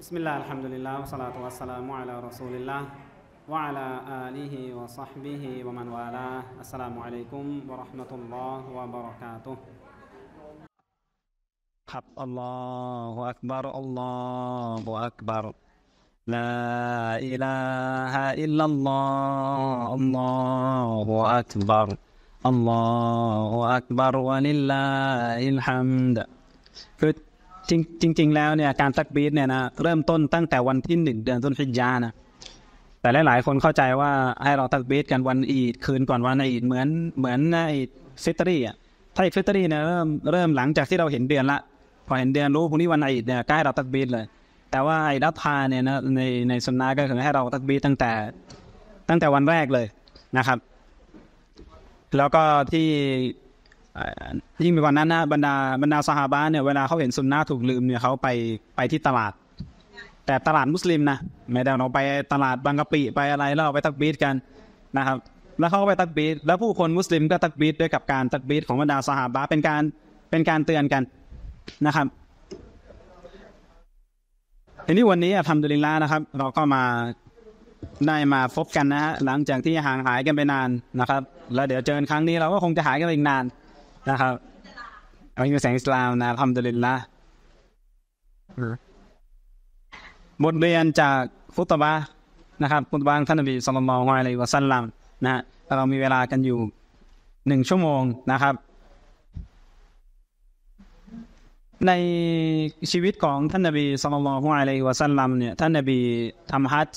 بسم الله الحمد لله والصلاة والسلام على رسول الله وعلى آله وصحبه ومن والاه السلام عليكم ورحمة الله وبركاته أكبر لا إله إلا الله الله أكبر الله أكبر ولله الحمد Good จริงจริงแล้วเนี่ยการตักบีดเนี่ยนะเริ่มต้นตั้งแต่วันที่หนึ่งเดือนต้นพิจยานะแต่หลายๆคนเข้าใจว่าให้เราตักบีดกันวันอีดคืนก่อนวันอีดเหมือนเหมือนในฟิตรี่อ่ะถ้าอฟิตรี่เนี่ยเริ่มเริ่มหลังจากที่เราเห็นเดือนละพอเห็นเดือนรู้พรุ่งนี้วันอีดเนี่ยใกล้เราตักบีดเลย แต่ว่าไอ้ดัตพาเนี่ยนะในในสุนนะก็คือให้เราตักบีดตั้งแต่ตั้งแต่วันแรกเลยนะครับแล้วก็ที่ยิ่งไปกว่านั้นนะบรรดาบรรดาสหาบ้านเนี่ยเวลาเขาเห็นสุนนะถูกลืมเนี่ยเขาไปไปที่ตลาด แต่ตลาดมุสลิมนะไม่ได้เราไปตลาดบางกะปิไปอะไรเราไปตักบีดกันนะครับ แล้วเขาก็ไปตักบีดแล้วผู้คนมุสลิมก็ตักบีดด้วยกับการตักบีดของบรรดาสหาบ้าเป็นการเป็นการเตือนกันนะครับทีนี้วันนี้ทำดุลิลลานะครับ เราก็มาได้มาพบกันนะฮะหลังจากที่ห่างหายกันไปนานนะครับ แล้วเดี๋ยวเจอครั้งนี้เราก็คงจะหายกันอีกนานนะครับเีาเยูนแสงอิสลามนะทำดลินละบทเรียนจากฟุตบานะครับฟุตบงท่านนบีสุลต่ามละฮ์อะไรวาสันลำนะเรามีเวลากันอยู่หนึ่งชั่วโมงนะครับ ในชีวิตของท่านนบีสุลต่านละฮ์อะไวะสันลัมเนี่ย ท่านนบีทำฮัจ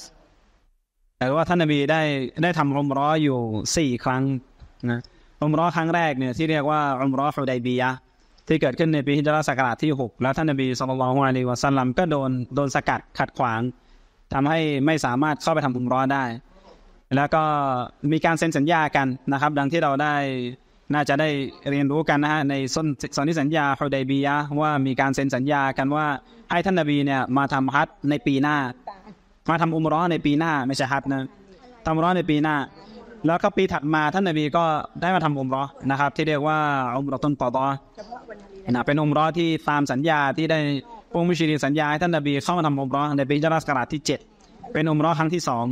แต่ว่าท่านนบีได้ได้ทำรมร้ออยู่สี่ครั้ง นะอุมรอครั้งแรกเนี่ยที่เรียกว่าอุมรอฮูัยบียะที่เกิดขึ้นในปีฮิจรัสักราชที่ 6 แล้วท่านนบีสุลต่านลฮ์อลัวะซัลลัมก็โดนโดนสกัดขัดขวาง ทำให้ไม่สามารถเข้าไปทำอุมรอได้ แล้วก็มีการเซ็นสัญญากันนะครับ ดังที่เราได้น่าจะได้เรียนรู้กันนะฮะในสนสนี่สัญญาฮูัยบียะว่ามีการเซ็นสัญญากันว่าให้ท่านนบีเนี่ยมาทำฮัทในปีหน้า มาทำอุมรอในปีหน้าไม่ใช่ฮัทนะทำอุมรอในปีหน้าแล้วก็ปีถัดมาท่านนบีก็ได้มาทำอมรอนะครับที่เรียกว่าอมรอต้นต่อตอนะเป็นอมรอที่ตามสัญญาที่ได้พวงมุชรินสัญญาให้ท่านนบี เข้ามาทำอมรอในปีจารัสกราชที่7เป็นอมรอครั้งที่สอง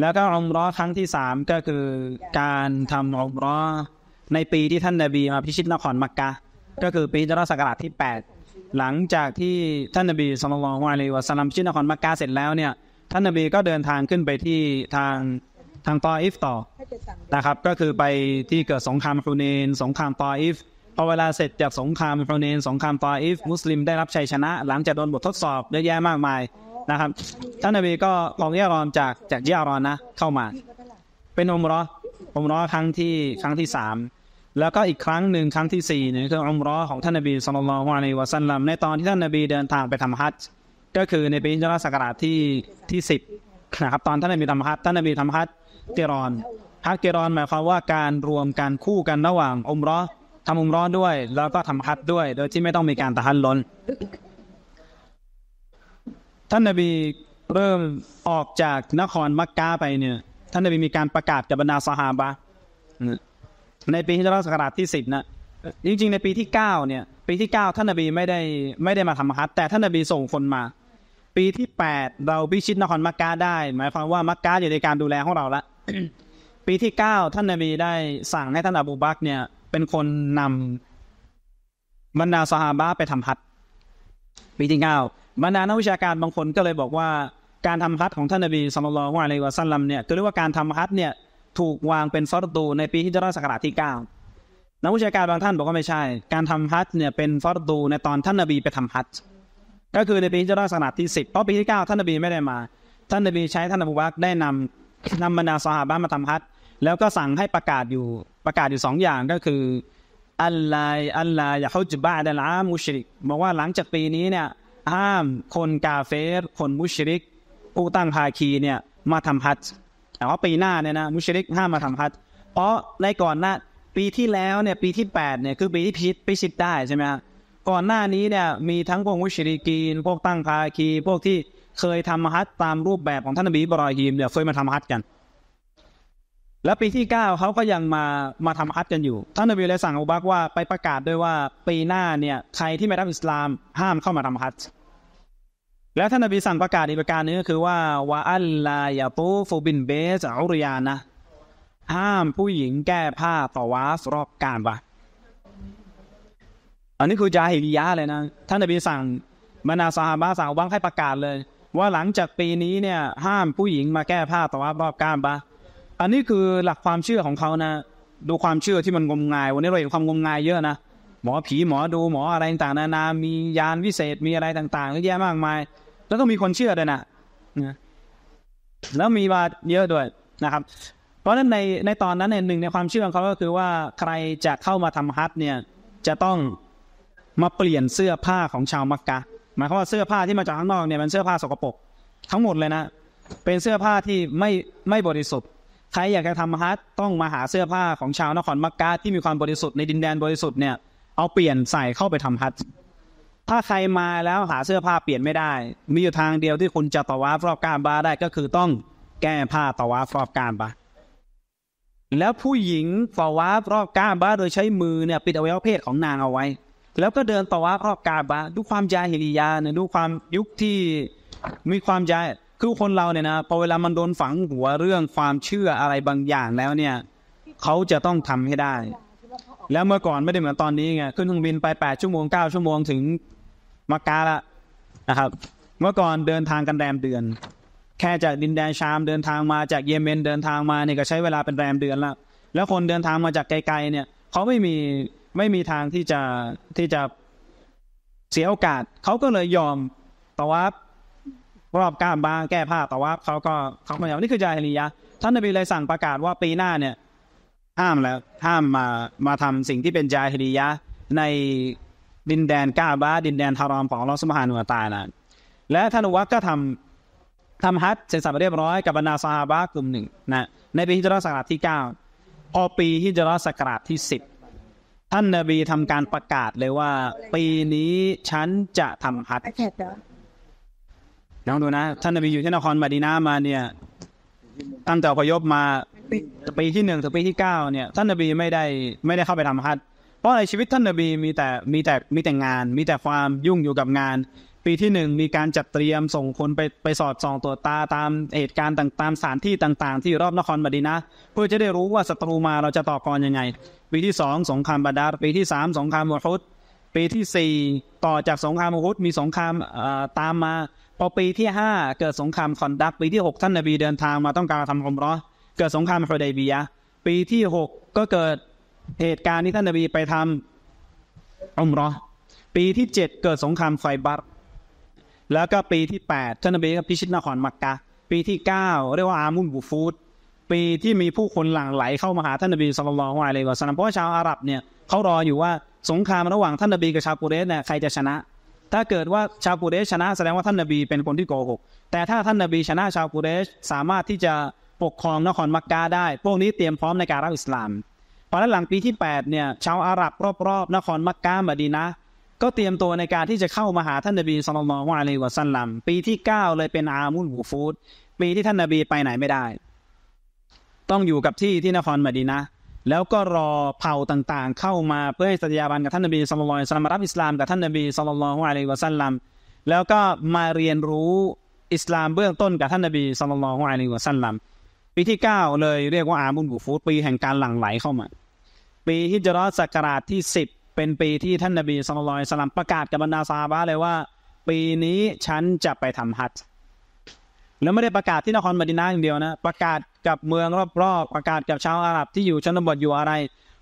แล้วก็อมรอครั้งที่สามก็คือการทำอมรอในปีที่ท่านนบี มาพิชิตนครมักกะก็คือปีจารัสกราชที่8หลังจากที่ท่านนบีสุลต่านะฮ์วะลยวะสลลัมพิชิตนครมักกะเสร็จแล้วเนี่ย ท่านนบีก็เดินทางขึ้นไปที่ทางทางตออิฟต่อนะครับก็คือไปที่เกิดสงครามครูเนนสงครามตออิฟพอเวลาเสร็จจากสงครามครูเนนสงครามตออิฟมุสลิมได้รับชัยชนะหลังจากโดนบททดสอบเยอะแยะมากมายนะครับ ท่านนบีก็ลองเยารอนจากจากเยารอนนะเข้ามา เป็นอมรออมรอครั้งที่ครั้งที่สามแล้วก็อีกครั้งหนึ่งครั้งที่สี่นี่คืออมรอของท่านนบีสุลต่านละในวะสันลัมใน ตอนที่ท่านนบีเดินทางไปทำฮัจจ์ก็คือในปีจรศักราชที่ที่สิบนะครับตอนท่านนบีทำฮัจท่านนบีทำฮัจกรอนฮักเกรอนหมายความว่า การรวมการคู่กันระหว่างอมร้อทำอมร้อด้วย แล้วก็ทำฮัดด้วย โดยที่ไม่ต้องมีการตะฮันล้นท่านนบีเริ่มออกจากนครมักกะไปเนี่ย ท่านนบีมีการประกาศกับบรรดาสหาบะในปีฮิจรัสกราชที่สิบนะจริง ๆ ในปีที่เก้าเนี่ย ปีที่เก้าท่านนบีไม่ได้ไม่ได้มาทำฮัดแต่ท่านนบีส่งคนมา ปีที่แปดเราพิชิตนครมักกะได้ หมายความว่ามักกะอยู่ในการดูแลของเราละปีที่เก้าท่านนบีได้สั่งให้ท่านอบูบักเนี่ย เป็นคนนำบรรดาสหาบะไปทำฮัดปีที่เก้าบรรดานักวิชาการบางคนก็เลยบอกว่าการทำฮัดของท่านนบีสุลต่านอะไรว่าสัลลัมเนี่ยก็เรียกว่าการทำฮัดเนี่ยถูกวางเป็นซอร์ตูในปีฮิจรัสกราที่เก้านักวิชาการบางท่านบอกว่าไม่ใช่ การทำฮัดเนี่ยเป็นฟอร์ตูในตอนท่านนบีไปทำฮัดก็คือในปีฮิจรัสกราที่สิบเพราะปีที่เก้าท่านนบีไม่ได้มา ท่านนบีใช้ท่านอบูบักได้นำนำบรรดาสหบ้านมาทำฮัตแล้วก็สั่งให้ประกาศอยู่ประกาศอยู่สองอย่างก็คืออัลลาอัลลาอย่าเข้าจุบ้าดลามุชริกบอกว่าหลังจากปีนี้เนี่ย ห้ามคนกาเฟรคนมุชริก ผู้ตั้งภาคีเนี่ยมาทำฮัตแต่ว่าปีหน้าเนี่ยนะ มุชริกห้ามมาทำฮัตเพราะในก่อนหน้าปีที่แล้วเนี่ยปีที่8เนี่ยคือปีที่พิพิชิตได้ใช่ไหมก่อนหน้านี้เนี่ยมีทั้งพวกมุชริกีนพวกตั้งภาคี พวกที่เคยทำฮัตตามรูปแบบของท่านนบีบรอฮีมเนี่ยเคยมาทำฮัตกัน แล้วปีที่เก้าเขาก็ยังมามาทำฮัตกันอยู่ ท่านนบีเลยสั่งอุบักว่าไปประกาศด้วยว่าปีหน้าเนี่ยใครที่ไม่รับอิสลามห้ามเข้ามาทำฮัตและท่านนบีสั่งประกาศอีกประการนึงก็คือว่าวะอัลลายาตูฟูบินเบสอุรยานะ ห้ามผู้หญิงแก้ผ้าต่อวาสรอบการบะอันนี้คือจาฮิริยะเลยนะท่านนบีสั่งมานาซาฮาบะสั่งบังให้ประกาศเลยว่าหลังจากปีนี้เนี่ย ห้ามผู้หญิงมาแก้ผ้าตะวันรอบก้ามปะอันนี้คือหลักความเชื่อของเขานะ ดูความเชื่อที่มันงมงาย วันนี้เราเห็นความงมงายเยอะนะ หมอผีหมอดูหมออะไรต่างๆนานา มียานวิเศษมีอะไรต่างๆเยอะแยะมากมาย แล้วก็มีคนเชื่อด้วยนะแล้วมีมาเยอะด้วยนะครับ เพราะฉะนั้นในในตอนนั้นในหนึ่งในความเชื่อของเขาก็คือว่าใครจะเข้ามาทำฮัทเนี่ย จะต้องมาเปลี่ยนเสื้อผ้าของชาวมักกะหมายความว่าเสื้อผ้าที่มาจากข้างนอกเนี่ยมันเสื้อผ้าสกปรกทั้งหมดเลยนะเป็นเสื้อผ้าที่ไม่ไม่บริสุทธิ์ ใครอยากจะทำฮัทต้องมาหาเสื้อผ้าของชาวนครมักกะที่มีความบริสุทธิ์ในดินแดนบริสุทธิ์เนี่ยเอาเปลี่ยนใส่เข้าไปทำฮัทถ้าใครมาแล้วหาเสื้อผ้าเปลี่ยนไม่ได้ มีอยู่ทางเดียวที่คุณจะตะวาฟรอบการบาได้ก็คือต้องแก้ผ้าตะวาฟรอบการบาแล้วผู้หญิงตะวาฟรอบการบาโดยใช้มือเนี่ยปิดอวัยวะเพศของนางเอาไว้แล้วก็เดินต่อว่าครอบกาบะดูความจเฮิริยาเนี่ยดูความยุคที่มีความใจคือคนเราเนี่ยนะ พอเวลามันโดนฝังหัวเรื่องความเชื่ออะไรบางอย่างแล้วเนี่ยเขาจะต้องทำให้ได้ แล้วเมื่อก่อนไม่ได้เหมือนตอนนี้ไงขึ้นเครื่องบินไปแปดชั่วโมงเก้าชั่วโมงถึงมักกะละนะครับ เมื่อก่อนเดินทางกันแรมเดือน แค่จากดินแดนชามเดินทางมาจากเยเมนเดินทางมาเนี่ยก็ใช้เวลาเป็นแรมเดือนละแล้วคนเดินทางมาจากไกลๆเนี่ยเขาไม่มีไม่มีทางที่จะที่จะเสียโอกาส เขาก็เลยยอมตะวับรอบก้ามบ้างแก้ผ้าตะวับเขาก็เขาไม่ยอมนี่คือจาฮิลียะท่านนบีเลยสั่งประกาศว่าปีหน้าเนี่ยห้ามแล้วห้ามมามาทำสิ่งที่เป็นจาฮิลียะในดินแดนกาบาดินแดนทารอมของลอสมาฮานุตานะและท่านวักก็ทำทำฮัตเสร็จสรพเรียบร้อยกับบรรดาซาฮาบะกลุ่มหนึ่งนะในปีฮิจรัสศักราชที่9พอปีฮิจรัสศักราที่10ท่านนบีทำการประกาศเลยว่าปีนี้ ฉันจะทำฮัจ์ลองดูนะ ท่านนบีอยู่ที่นครมาดีนามาเนี่ยตั้งแต่พยพมาปีที่หนึ่งถึงปีที่เก้าเนี่ยท่านนบีไม่ได้ไม่ได้เข้าไปทำฮัจ์เพราะในชีวิตท่านนบีมีแต่มีแต่มีแต่งาน มีแต่ความยุ่งอยู่กับงาน ปีที่หนึ่งมีการจัดเตรียมส่งคนไปไปสอดส่องตัวตาตามเหตุการณ์ต่าง ๆสถานที่ต่างๆ ที่รอบนครมาดีนะเพื่อจะได้รู้ว่าศัตรูมาเราจะต่อกรยังไงปีที่สองสงครามบาดาลปีที่สามสงครามมุฮุดปีที่สี่ต่อจากสงครามมุฮุดมีสงครามตามมา พอปีที่ห้าเกิดสงครามคอนดักปีที่หกท่านนบีเดินทางมาต้องการทำอมรอเกิดสงครามฮุดัยบียะปีที่หกก็เกิดเหตุการณ์ที่ท่านนบีไปทำอมรอปีที่เจ็ดเกิดสงครามไฟบัตแล้วก็ปีที่แปดท่านนบีก็พิชิตนครมักกะปีที่เก้าเรียกว่าอามุนบูฟูดปีที่มีผู้คนหลั่งไหลเข้ามาหาท่านนบีสุลต่านละฮอะไรกฮิวสัหรับพชาวอาหรับเนี่ยเขารออยู่ว่าสงครามระหว่างท่านนบีกับชาวกุเรสเนี่ยใครจะชนะ ถ้าเกิดว่าชาวกุเรสชนะ แสดงว่าท่านนบีเป็นคนที่โกหกแต่ถ้าท่านนบีชนะชาวกุเรสสามารถที่จะปกครองนครมักกะได้พวกนี้เตรียมพร้อมในการรับอิสลามพอหลังปีที่8เนี่ยชาวอาหรับรอบ ๆ นครมักกะมาดีนะ ก็เตรียมตัวในการที่จะเข้ามาหาท่านนบีสุลต่านละฮอะไรกฮิวสันลัมปีที่9เลยเป็นอามุลบูฟูดปีที่ท่านนบีไปไหนไม่ได้ต้องอยู่กับที่ที่นครมาดีนะ แล้วก็รอเผ่าต่างๆ เข้ามาเพื่อให้สัตยาบันกับท่านนบีสุลต่านสลามรับอิสลามกับท่านนบีสุลต่านอะลัยวะสัลลัม แล้วก็มาเรียนรู้อิสลามเบื้องต้นกับท่านนบีสุลต่านอะลัยวะสัลลัมปีที่ 9 เลยเรียกว่าอาบุนบุฟูตปีแห่งการหลั่งไหลเข้ามา ปีฮิจรัสกราชที่ 10 เป็นปีที่ท่านนบีสุลต่านสลามประกาศกับบรรดาซาบะเลยว่า ปีนี้ฉันจะไปทำฮัจจ์แล้วไม่ได้ประกาศที่นครมดินาอย่างเดียวนะประกาศกับเมืองรอบๆ ประกาศกับชาวอาหรับที่อยู่ชนบทอยู่อะไร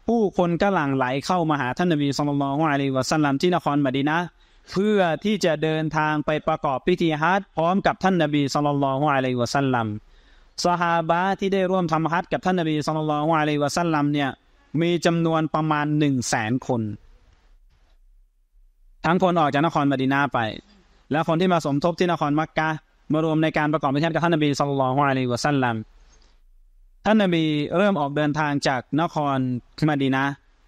ผู้คนก็หลั่งไหลเข้ามาหาท่านนบีสุลต่านของอะลัยวะสัลลัมที่นครมดินาเพื่อที่จะเดินทางไปประกอบพิธีฮัจพร้อมกับท่านนบีสุลต่านของอะลัยวะสัลลัมสหาบะที่ได้ร่วมทำฮัจกับท่านนบีสุลต่านของอะลัยวะสัลลัมเนี่ยมีจำนวนประมาณหนึ่งแสนคน ทั้งคนออกจากนครมดินาไป และคนที่มาสมทบที่นครมักกะมารวมในการประกอบพิธีกับท่านนบีสุลต่านฮองอะลัวะสัลลัมท่านนบีเริ่มออกเดินทางจากนครมาดีนะ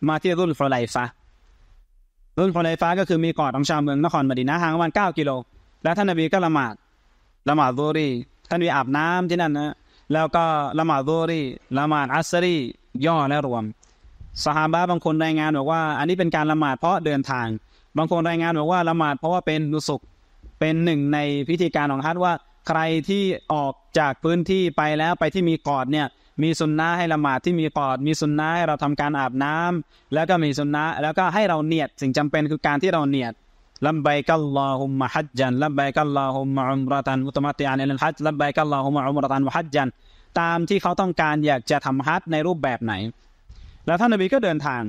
มาที่รุ่นฟลอไรฟ้ารุ่นฟลอไรฟ้าก็คือมีกอดของชาวเมืองนครมาดีนะห่างประมาณเก้ากิโล และท่านนบีก็ละหมาดละหมาดรูรีท่านนบีอาบน้ำที่นั่นนะแล้วก็ละหมาดรูรีละหมาดอัสรีย่อและรวมสหาบะบางคนรายงานบอกว่า อันนี้เป็นการละหมาดเพราะเดินทาง บางคนรายงานบอกว่าละหมาดเพราะว่าเป็นนุสุกเป็นหนึ่งในพิธีการของฮัจว่าใครที่ออกจากพื้นที่ไปแล้วไปที่มีกอดเนี่ยมีสุนนะให้ละหมาดที่มีกอดมีสุนนะให้เราทำการอาบน้ำ แล้วก็มีสุนนะแล้วก็ให้เราเนียด สิ่งจำเป็นคือการที่เราเนียดลับไบกัลลอฮุมะฮัจจันลับไบกัลลอฮุมะอุมรตันมุตมัติอันอัลฮัจลับไบกัลลอฮุมะอุมรตันมุฮัจจันตามที่เขาต้องการอยากจะทำฮัจในรูปแบบไหน แล้วท่านนบีก็เดินทาง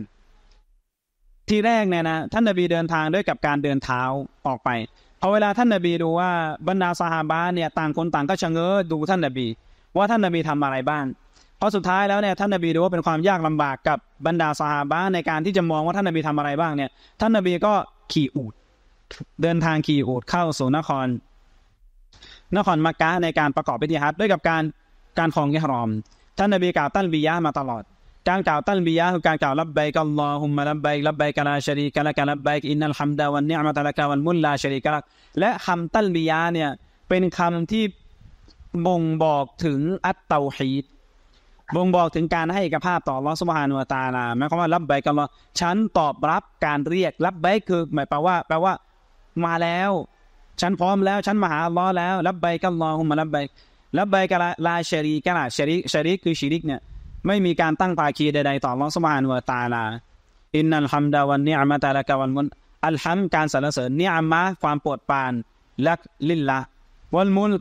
ทีแรกเนี่ยนะ ท่านนบีเดินทางด้วยกับการเดินเท้าออกไปอเวลาท่านนบีดูว่าบรรดาสหาบาเนี่ยต่างคนต่างก็ชะเง้อดูท่านนบี ว่าท่านนบีทำอะไรบ้างพอสุดท้ายแล้วเนี่ยท่านนบีดูว่าเป็นความยากลำบากกับบรรดาสหาบาในการที่จะมองว่าท่านนบีทำอะไรบ้างเนี่ยท่านนบีก็ขี่อูดเดินทางขี่อูดเข้าสู่นคร นครมักกะในการประกอบพิธีฮัจด้วยกับการการคลองยะรอม ท่านนบีกล่าวตั้นบียะมาตลอดการกล่าวตัลบียาคือการกล่าวรับใบกัลลอฮุมะรับใบลับใบกะลาชรีกะละกะรับใบอินนัลฮัมดาวันเนียมะตะละกะวันมุลลาชรีกะลาและคำตัลบียาเนี่ยเป็นคำที่บ่งบอกถึงอัตเตาฮีดบ่งบอกถึงการให้เอกภาพต่อลอสุบฮานุตาลาหมายความว่ารับใบกัลวอาฉันตอบรับการเรียกรับใบคือหมายแปลว่าแปลว่ามาแล้ว ฉันพร้อมแล้ว ฉันมาหาลอแล้วรับใบกัลลอหุมมารับใบรับใบกันลาชรีกันลาชริชริคือชริกเนี่ยไม่มีการตั้งภาคีใดๆ ต่ออสมานุวตาลา อินนัลฮัมดาวันเนียมะตาลกาวันมุนอัลฮัมการสรรเสริญเนียมะความโปรดปรานและลิลละวันมุล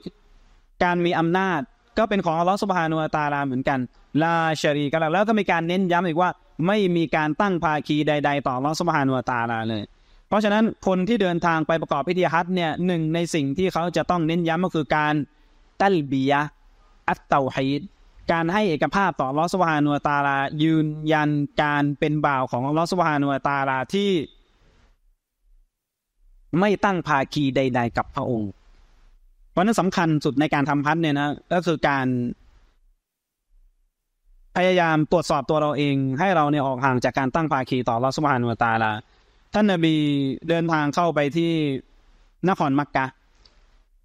การมีอำนาจก็เป็นของลอสมานุตาลาเหมือนกัน ลาชรีกันแล้วก็มีการเน้นย้ำอีกว่า ไม่มีการตั้งภาคีใด ๆ ต่อลอสมานุตาลาเลย เพราะฉะนั้นคนที่เดินทางไปประกอบพิธีฮัตเนี่ยหนึ่งในสิ่งที่เขาจะต้องเน้นย้ำก็คือการตัลบียะอัตเตาฮีดการให้เอกภาพต่อลอสวานัวตาลายืนยันการเป็นบ่าวของลอสวานัวตาลาที่ ไม่ตั้งภาคีใด ๆ กับพระองค์ เพราะนั้นสำคัญสุดในการทำพัดเนี่ยนะก็คือการพยายามตรวจสอบตัวเราเอง ให้เราเนี่ยออกห่างจากการตั้งภาคีต่อลอสวานัวตาลาท่านนบีเดินทางเข้าไปที่นครมักกะ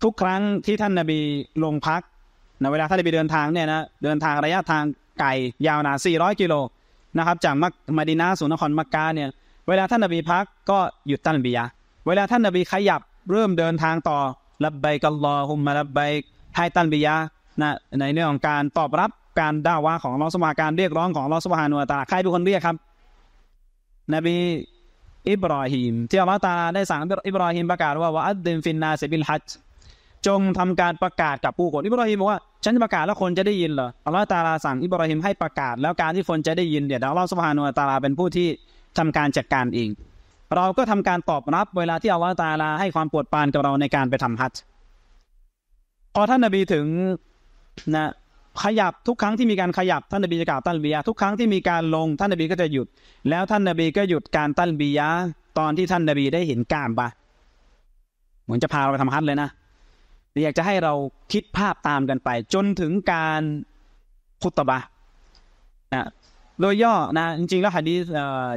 ทุกครั้งที่ท่านนบีลงพักนะเวลาท่านไบีเดินทางเนี่ยนะเดินทางระยะทางไกลยาวนาน 400 กิโลนะครับจากมักมาดินาสู่นครมักกาเนี่ยเวลาท่านนบีพักก็หยุดตันบียะเวลาท่านนบีขยับเริ่มเดินทางต่อรับใบกัลลอฮุมมารับใบให้ตันบียะนะในเรื่องของการตอบรับการด่าว่าของลอสมาการเรียกร้องของลอสมาฮานุตาใครเป็นคนเรียกครับ นบีอิบรอฮิมที่อัลลอฮฺตาได้สั่งอิบรอฮิมประกาศว่าวะอัดดินฟินนาเซบิลฮัจจงทำการประกาศกับผู้คนอิบรอฮิมบอกว่าฉันจะประกาศแล้วคนจะได้ยินเหรอ อัลลอฮ์ตาลาสั่งอิบราฮิมให้ประกาศแล้วการที่คนจะได้ยินเดี๋ยอัลลอฮสุบฮานุอัตาลาเป็นผู้ที่ทำการจัดการเอง เราก็ทำการตอบรับ เวลาที่อัลลอฮ์ตาลา ให้ความปวดปานกับเราในการไปทำฮัจจ์พอท่านนบีถึงนะขยับทุกครั้งที่มีการขยับท่านนบีจะกล่าวตันบียาทุกครั้งที่มีการลงท่านนบีก็จะหยุด แล้วท่านนบีก็หยุดการตันบียาตอนที่ท่านนบีได้เห็นกามบะเหมือนจะพาเราไปทำฮัทเลยนะอยากจะให้เราคิดภาพตามกันไป จนถึงการคุตบะนะโดยย่อนะจริงๆแล้วฮะดี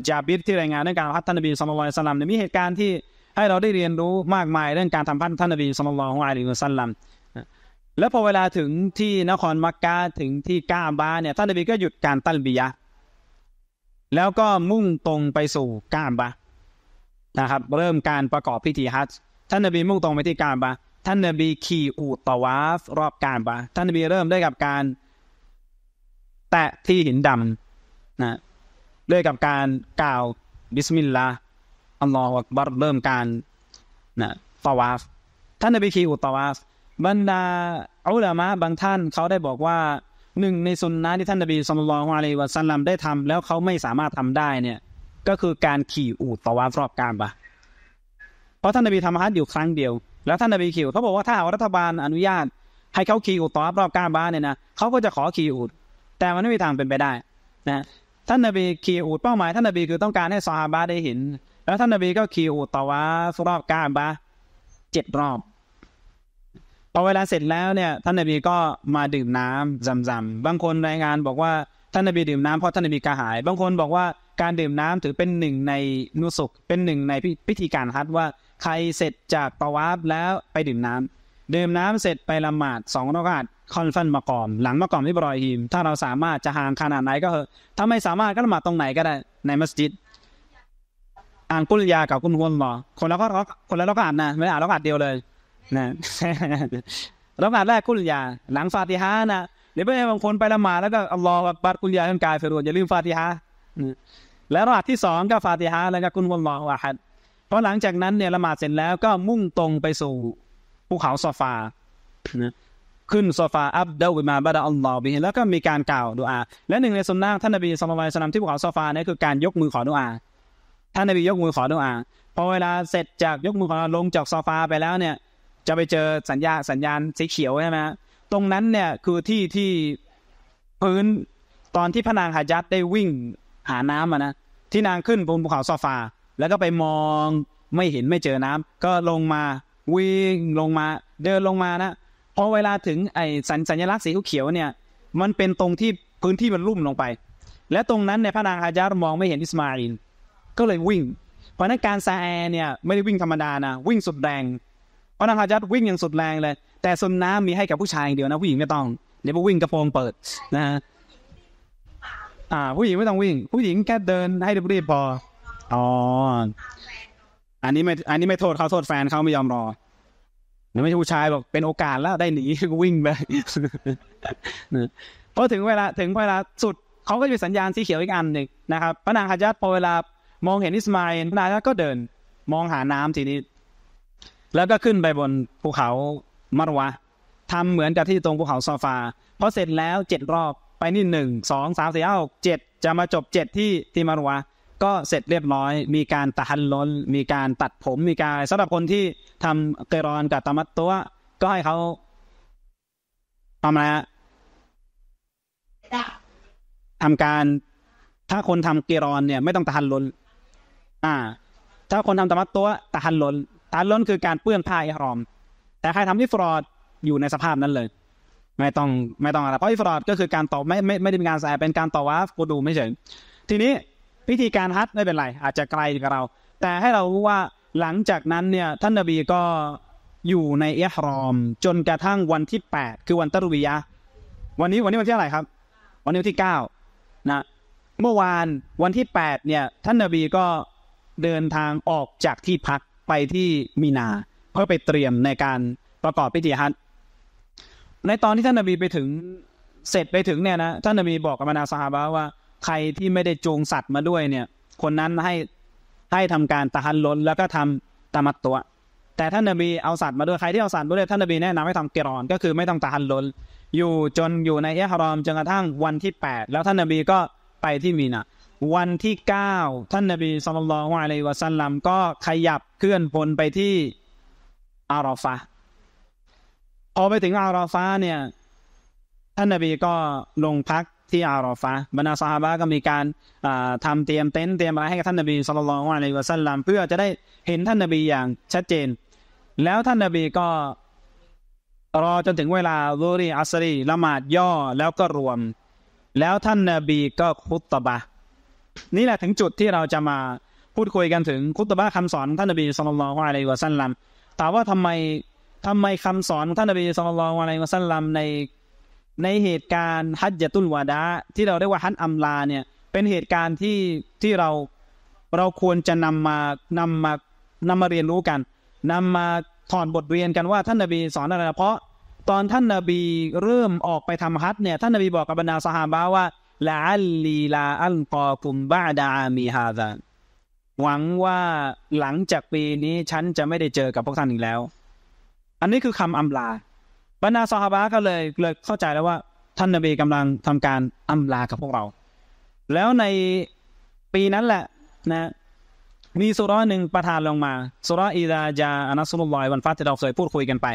จาบิดที่รายงานเรื่องการพัฒนาบีสมบลลอสลัมเนี่ยมีเหตุการณ์ที่ให้เราได้เรียนรู้มากมายเรื่องการทำพัฒนบีสมบลลอของอาลีมุสัลลัมแล้วพอเวลาถึงที่นครมักกะถึงที่กาบาเนี่ยท่านนบีก็หยุดการตัลบียะแล้วก็มุ่งตรงไปสู่กาบานะครับเริ่มการประกอบพิธีฮัจท่านนบีมุ่งตรงไปที่กาบาท่านนบีขี่อูตวาฟรอบการบะท่านนบีเริ่มด้วยกับการ แตะที่หินดำนะด้วยกับการกล่าวบิสมิลลาห์อัลลอฮฺบัรเริ่มการนะตวาฟท่านนบีขี่อูตวาฟบรรดาอุลามะบางท่านเขาได้บอกว่าหนึ่งในสุนนะที่ท่านนบีสุลต่านอะลีวะซัลลัมได้ทำแล้วเขาไม่สามารถทำได้เนี่ยก็คือการขี่อูตะวาฟรอบการบะเพราะท่านนบีทำฮั์อยู่ครั้งเดียวแล้วท่านนบีคิวเขาบอกว่าถ้ารัฐบาลอนุญาต ให้เขาขี่อูดตอบรอบกาบ้านเนี่ยนะเขาก็จะขอขี่อูด แต่มันไม่มีทางเป็นไปได้นะท่านนบีขี่อูดเป้าหมายท่านนบีคือต้องการให้ซฮาบาได้เห็น แล้วท่านนบีก็ขี่อูดตอวารอบกาบ้าเจ็ดรอบพอเวลาเสร็จแล้วเนี่ย ท่านนบีก็มาดื่มน้ำจำๆบางคนรายงานบอกว่าท่านนบีดื่มน้ำเพราะท่านนบีกระหาย บางคนบอกว่าการดื่มน้ำถือเป็นหนึ่งในนุสุกเป็นหนึ่งในพิธีการฮัทว่าใคร เสร็จจากตะวาบแล้วไปดื่มน้ำดื่มน้ำเสร็จไปละหมาดสองรอกาดคอนฟันมากอม หลังมากอมที่บรอยฮิมถ้าเราสามารถจะห่างขนาดไหนก็เถอะถ้าไม่สามารถก็ละหมาดตรงไหนก็ได้ ในมัสยิดอ่านกุลยากับกุลฮวนหรอคนละก็คนละรอกาดนะไม่ได้อ่านรอกาดเดียวเลยนะรอกาดแรกกุลยา หลังฟาติฮานะเด๋ยวเไื่บางคนไปละหมาดแล้วก็อัลลอฮฺบัดกุลยาจนกายเฟรุนอย่าลืมฟาติฮาแล้วรอกาดที่สองก็ฟาติฮาแล้วก็กุลฮวนหรอวะฮัดพอหลังจากนั้นเนี่ยละหมาดเสร็จแล้วก็มุ่งตรงไปสู่ภูเขาซอฟาขึ้นโซฟาอัพเดไปมาบัดอัลลอฮ์บิแล้วก็มีการกล่าวดูอา และหนึ่งในสุนนะท่านนบีสุลต่านที่ภูเขาโซฟาเนี่ยคือการยกมือขอดูอา ท่านนบียกมือขอดูอา พอเวลาเสร็จจากยกมือขอลงจากโซฟาไปแล้วเนี่ย จะไปเจอสัญญาสัญญาณสีเขียวใช่ไหมตรงนั้นเนี่ยคือที่ที่พื้นตอนที่พระนางฮาจัดได้วิ่งหาน้ำอะนะที่นางขึ้นบนภูเขาโซฟาแล้วก็ไปมองไม่เห็นไม่เจอน้ำ ก็ลงมาวิ่งลงมาเดินลงมานะพอเวลาถึงไอ้สัญสัญลักษณ์สีเขียวเนี่ย มันเป็นตรงที่พื้นที่มันลุ่มลงไป และตรงนั้นในพระนางอาญา์มองไม่เห็นอิสมาอินก็เลยวิ่ง เพราะนันการซาแอเนี่ยไม่ได้วิ่งธรรมดานะวิ่งสุดแรงพระนางอาญา์วิ่งอย่างสุดแรงเลย แต่สมน้ำมีให้กับผู้ชายอย่างเดียวนะผู้หญิงไม่ต้องเดี๋ยววิ่งกระโปรงเปิดนะฮะอ่าผู้หญิงไม่ต้องวิ่งผู้หญิงแค่เดินให้เรียบยพออ๋ออันนี้ไม่ อันนี้ไม่โทษเขาโทษแฟนเขาไม่ยอมรอ หรือไม่ใช่ผู้ชายบอกเป็นโอกาสแล้วได้หนีก็วิ่งไปพอถึงเวลา ถึงเวลาสุดเขาก็จะมีสัญญาณสีเขียวอีกอันหนึ่งนะครับ พระนางฮัจัดพอเวลามองเห็นอิสมาอินพระนางก็เดินมองหาน้ำทีนี้แล้วก็ขึ้นไปบนภูเขามารวะ ทำเหมือนกับที่ตรงภูเขาซอฟาพอเสร็จแล้วเจ็ดรอบไปนี่หนึ่งสองสามสี่ห้าหกเจ็ดจะมาจบเจ็ดที่ที่มารวะก็ เสร็จเรียบร้อย มีการตะฮันล้น มีการตัดผมมีการสำหรับคนที่ทำเกรอนกับตามัตตัวก็ให้เขาทำอะไรฮะทำการ ถ้าคนทำเกรอนเนี่ย ไม่ต้องตะฮันล้น อ่า ถ้าคนทำตามัตตัวตะฮันล้นตะฮันล้นคือการเปื้อนผ้าอิหรอม แต่ใครทำี่ฟรอดอยู่ในสภาพนั้นเลย ไม่ต้องไม่ต้องอะไรเพราะอิฟรอดก็คือการต่อไม่ไม่ ไม่ได้มีการแสเป็นการต่อว่ากูดูไม่เฉยทีนี้พิธีการฮัตไม่เป็นไร อาจจะไกลกับเรา แต่ให้เรารู้ว่าหลังจากนั้นเนี่ยท่านนบีก็อยู่ในเอฮรอม จนกระทั่งวันที่ 8 คือวันตรุวียะ วันนี้วันนี้วันที่อะไรครับ วันนี้วันที่9นะเมื่อวานวันที่8เนี่ยท่านนบีก็เดินทางออกจากที่พักไปที่มีนา เพื่อไปเตรียมในการประกอบพิธีฮัตในตอนที่ท่านนบีไปถึงเสร็จไปถึงเนี่ยนะท่านนบีบอกกับมานาซาฮาบะว่าใครที่ไม่ได้จูงสัตว์มาด้วยเนี่ย คนนั้นให้ให้ทำการตะฮันล้นแล้วก็ทำตามัดตัว แต่ท่านนบีเอาสัตว์มาด้วยใครที่เอาสัตว์มาด้วยท่านนบีแนะนำให้ทำเกรอนก็คือไม่ต้องตะฮันล้นอยู่จนอยู่ในเอฮารอมจนกระทั่งวันที่ 8 แล้วท่านนบีก็ไปที่มีนะวันที่9ท่านนบีสุลต่านอะลัยวะซัลลัมก็ขยับเคลื่อนพลไปที่อารอฟาพอไปถึงอารอฟาเนี่ยท่านนบีก็ลงพักที่อารอฟะบรรดาสหายก็มีการทำเตรียมเต็นท์เตรียมอะไรให้กับท่านนบีสุลต่านอะลัยวะสัลลัมเพื่อจะได้เห็นท่านนบีอย่างชัดเจน แล้วท่านนบีก็รอจนถึงเวลาลูรีอัสรีละหมาดย่อแล้วก็รวม แล้วท่านนบีก็คุตตบะนี่แหละถึงจุดที่เราจะมาพูดคุยกันถึงคุตตบะคำสอนท่านนบีสุลต่านอะลัยวะสัลลัมแต่ว่าทำไมทำไมคำสอนท่านนบีสุลต่านอะลัยวะสัลลัมในในเหตุการณ์ฮัจญตุลวาดะที่เราเรียกว่าฮัจอัมลาเนี่ยเป็นเหตุการณ์ที่ที่เราเราควรจะนำมานำมานำมาเรียนรู้กัน นำมาถอนบทเรียนกันว่า ท่านนาบี สอนอะไรเพราะ ตอนท่านนาบีเริ่มออกไปทำฮัจเนี่ยท่านนาบีบอกกับบรรดาสหาบาว่าละอัลลีลา อัลกอกุมบาดามีฮาซานหวังว่าหลังจากปีนี้ฉันจะไม่ได้เจอกับพวกท่านอีกแล้ว อันนี้คือคำอำลาบรรดาซอฮาบะก็เลยเลยเข้าใจแล้วว่า ท่านนบีกำลังทำการอำลากับพวกเรา แล้วในปีนั้นแหละนะ มีสุร้อหนึ่งประทานลงมาสุร้ออิดาจาอนัสุลลอยวันฟัดที่เราเคยพูดคุยกันไป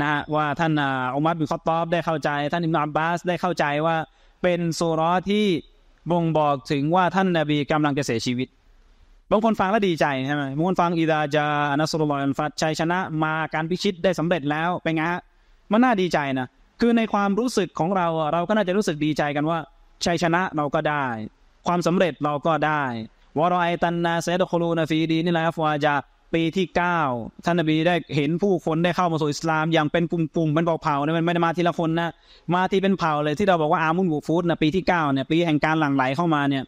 นะฮะว่าท่านอุมัดบินคอตอบได้เข้าใจ ท่านอิมนมบบาสได้เข้าใจว่าเป็นสุร้อที่บ่งบอกถึงว่าท่านนบีกำลังจะเสียชีวิตบางคนฟังแล้วดีใจใช่ไหมบางคนฟังอิดาจาอนัสุลลอยวันฟัดชัยชนะมาการพิชิตได้สำเร็จแล้วเป็นไงฮะมันน่าดีใจนะ คือในความรู้สึกของเรา เราก็น่าจะรู้สึกดีใจกันว่า ชัยชนะเราก็ได้ ความสำเร็จเราก็ได้วอรอไอตันนาเซดโคลูนาฟีดีนี่แหละฟัวจาปีที่ 9 ท่านนบีได้เห็นผู้คนได้เข้ามาสู่อิสลามอย่างเป็นกลุ่มๆ เป็นเผ่าๆนะมันไม่ได้มาทีละคนนะ มาที่เป็นเผ่าเลยที่เราบอกว่าอามุนบูฟูดนะปีที่9เนี่ยปีแห่งการหลั่งไหลเข้ามาเนี่ย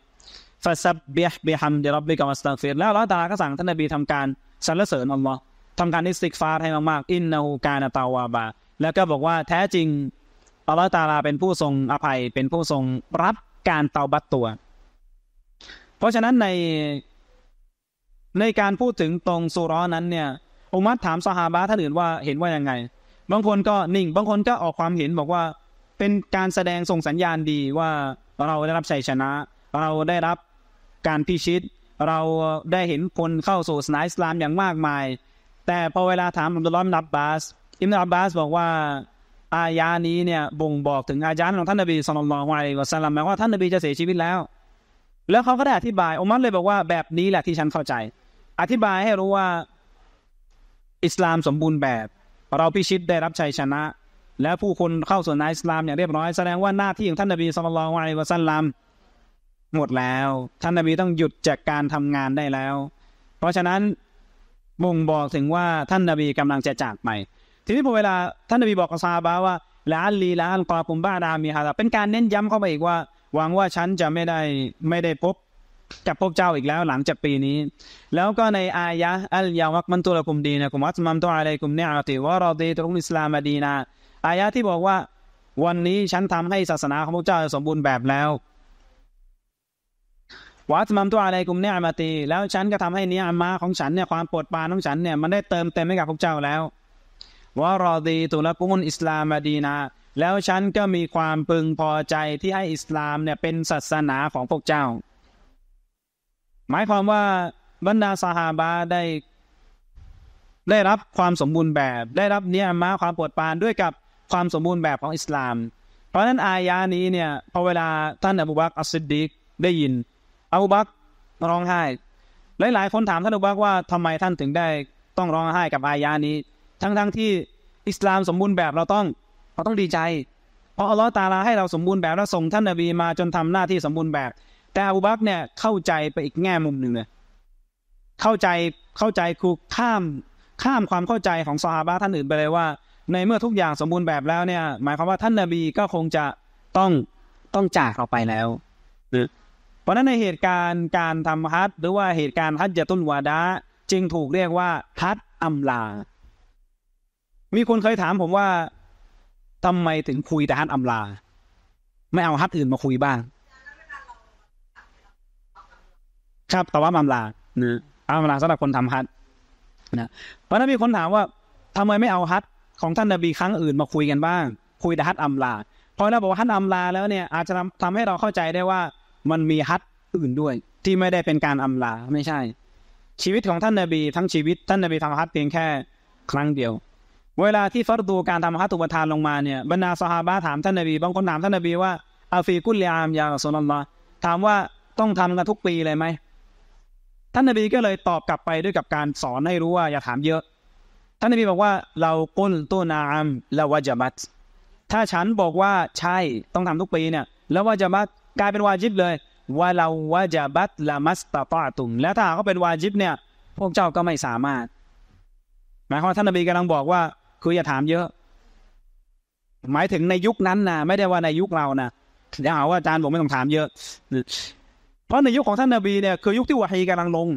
ฟาซับเบียบฮัมเดรับบิกามัสตาฟิดแล้วละตาก็สั่งท่านนบีทำการสรรเสริญอัลลอฮ์ทำการอิสติกฟาร์ให้มากๆ อินนาฮูกานาตาวาบาแล้วก็บอกว่าแท้จริงอัลลอฮฺตาลาเป็นผู้ทรงอภัยเป็นผู้ทรงรับการเตาบัตตัว เพราะฉะนั้นในในการพูดถึงตรงสุร้อนั้นเนี่ยอุมัตถามสหาบะท่านอื่นว่าเห็นว่ายังไง บางคนก็นิ่ง บางคนก็ออกความเห็นบอกว่าเป็นการแสดงส่งสัญญาณดีว่าเราได้รับชัยชนะ เราได้รับการพิชิต เราได้เห็นคนเข้าสู่สนาอิสลามอย่างมากมาย แต่พอเวลาถามอับดุลลอฮ์นับบาสอิมรับบาสบอกว่าอายานี้เนี่ยบ่งบอกถึงอาจาร์ของท่านนบีสุลต่านละอัยฮวะสัลลัมหมายว่าท่านนบีจะเสียชีวิตแล้ว แล้วเขาก็ได้อธิบายอุมัรเลยบอกว่าแบบนี้แหละที่ฉันเข้าใจ อธิบายให้รู้ว่าอิสลามสมบูรณ์แบบเราพิชิตได้รับชัยชนะและผู้คนเข้าสู่นอิสลามอย่างเรียบร้อยแสดงว่าหน้าที่ของท่านนบีสุลต่านละอวยฮวะสัลลัมหมดแล้วท่านนบีต้องหยุดจากการทำงานได้แล้ว เพราะฉะนั้นบ่งบอกถึงว่าท่านนบีกำลังจะจากไปทีนี้พอเวลาท่านนบีบอกกับซาบะว่าละอัลลีละอัลกาคุมบ้าดามีฮาลาเป็นการเน้นย้ำเข้าไปอีกว่าหวังว่าฉันจะไม่ได้ไม่ได้พบกับพวกเจ้าอีกแล้วหลังจากปีนี้ แล้วก็ในอายะอัลยาวักมันตุลกุมดีนะกุมอัตมัมตุอะไรกุมเนอาติวะรอดีตรงอิสลามดีนาอายะที่บอกว่า วันนี้ฉันทำให้ศาสนาของพวกเจ้าสมบูรณ์แบบแล้ววัดมัมตัวอะไรกุมเน่ยมาตีแล้วฉันก็ทำให้เนียมาของฉันเนี่ยความโปรดปรานของฉันเนี่ย มันได้เติมเต็มให้กับพวกเจ้าแล้ววารอดีตุลกุมุลอิสลามมาดีนาแล้วฉันก็มีความพึงพอใจที่ให้อิสลามเนี่ยเป็นศาสนาของพวกเจ้า หมายความว่าบรรดาสหาบาได้ได้รับความสมบูรณ์แบบได้รับเนี่ยมาความปวดปานด้วยกับความสมบูรณ์แบบของอิสลาม เพราะนั้นอายานี้เนี่ยพอเวลาท่านอบูบักอัสซิดดิกได้ยินอบูบักร้องไห้ หลายๆคนถามท่านอบูบักว่าทำไมท่านถึงได้ต้องร้องไห้กับอายานี้ทั้งๆทที่อิสลามสมบูรณ์แบบเราต้องเราต้องดีใจ เพราะอัลลอฮ์ตาลาให้เราสมบูรณ์แบบแล้วส่งท่านนบีมาจนทำหน้าที่สมบูรณ์แบบ แต่อูบักเนี่ยเข้าใจไปอีกแง่มุมหนึ่งเลยเข้าใจเข้าใจคูข้ามข้ามความเข้าใจของซาฮาบะท่านอื่นไปเลยว่า ในเมื่อทุกอย่างสมบูรณ์แบบแล้วเนี่ยหมายความว่าท่านนบีก็คงจะต้องต้องจากเราไปแล้วเพราะนั้นในเหตุการณ์การทำฮัตหรือว่าเหตุการณ์ฮัตยะตุนวาดะจึงถูกเรียกว่าฮัตอัมลามีคนเคยถามผมว่า ทำไมถึงคุยแต่ฮัตอาลา ไม่เอาฮัตอื่นมาคุยบ้าง ครับแต่ว่าอาลานะอาลาสำหรับคนทำฮัตนะเพราะนั้นมีคนถามว่าทำไมไม่เอาฮัตของท่านนบีครั้งอื่นมาคุยกันบ้าง คุยแต่ฮัตอาลาพอเราบอกว่าฮัตอาลาแล้วเนี่ยอาจจะทำให้เราเข้าใจได้ว่า มันมีฮัตอื่นด้วย ที่ไม่ได้เป็นการอาลา ไม่ใช่ ชีวิตของท่านนบีทั้งชีวิตท่านนบีทำฮัตเพียงแค่ครั้งเดียวเวลาที่ฟัดดูการทำฮัตุบทานลงมาเนี่ยบรรดาสหาบะถามท่านนบีบางคนถามท่านนบีว่าอาฟีกุลยามยาสุลลละถามว่าต้องทำกันทุกปีเลยไหมท่านนบีก็เลยตอบกลับไปด้วยกับการสอนให้รู้ว่าอย่าถามเยอะ ท่านนบีบอกว่าเรากุลตัวนามละวะจบัตถ้าฉันบอกว่าใช่ต้องทำทุกปีเนี่ย แล้ววะจบัตกลายเป็นวาจิบเลยว่าเราวะจาบัตละมัสตาตาตุง และถ้าเขาเป็นวาจิบเนี่ยพวกเจ้าก็ไม่สามารถหมายความว่าท่านนบีกำลังบอกว่าคืออย่าถามเยอะ หมายถึงในยุคนั้นนะไม่ได้ว่าในยุคเรานะอย่าหาว่าอาจารย์ผมไม่ต้องถามเยอะ เพราะในยุคของท่านนบีเนี่ยคือยุคที่วะฮีกำลังลง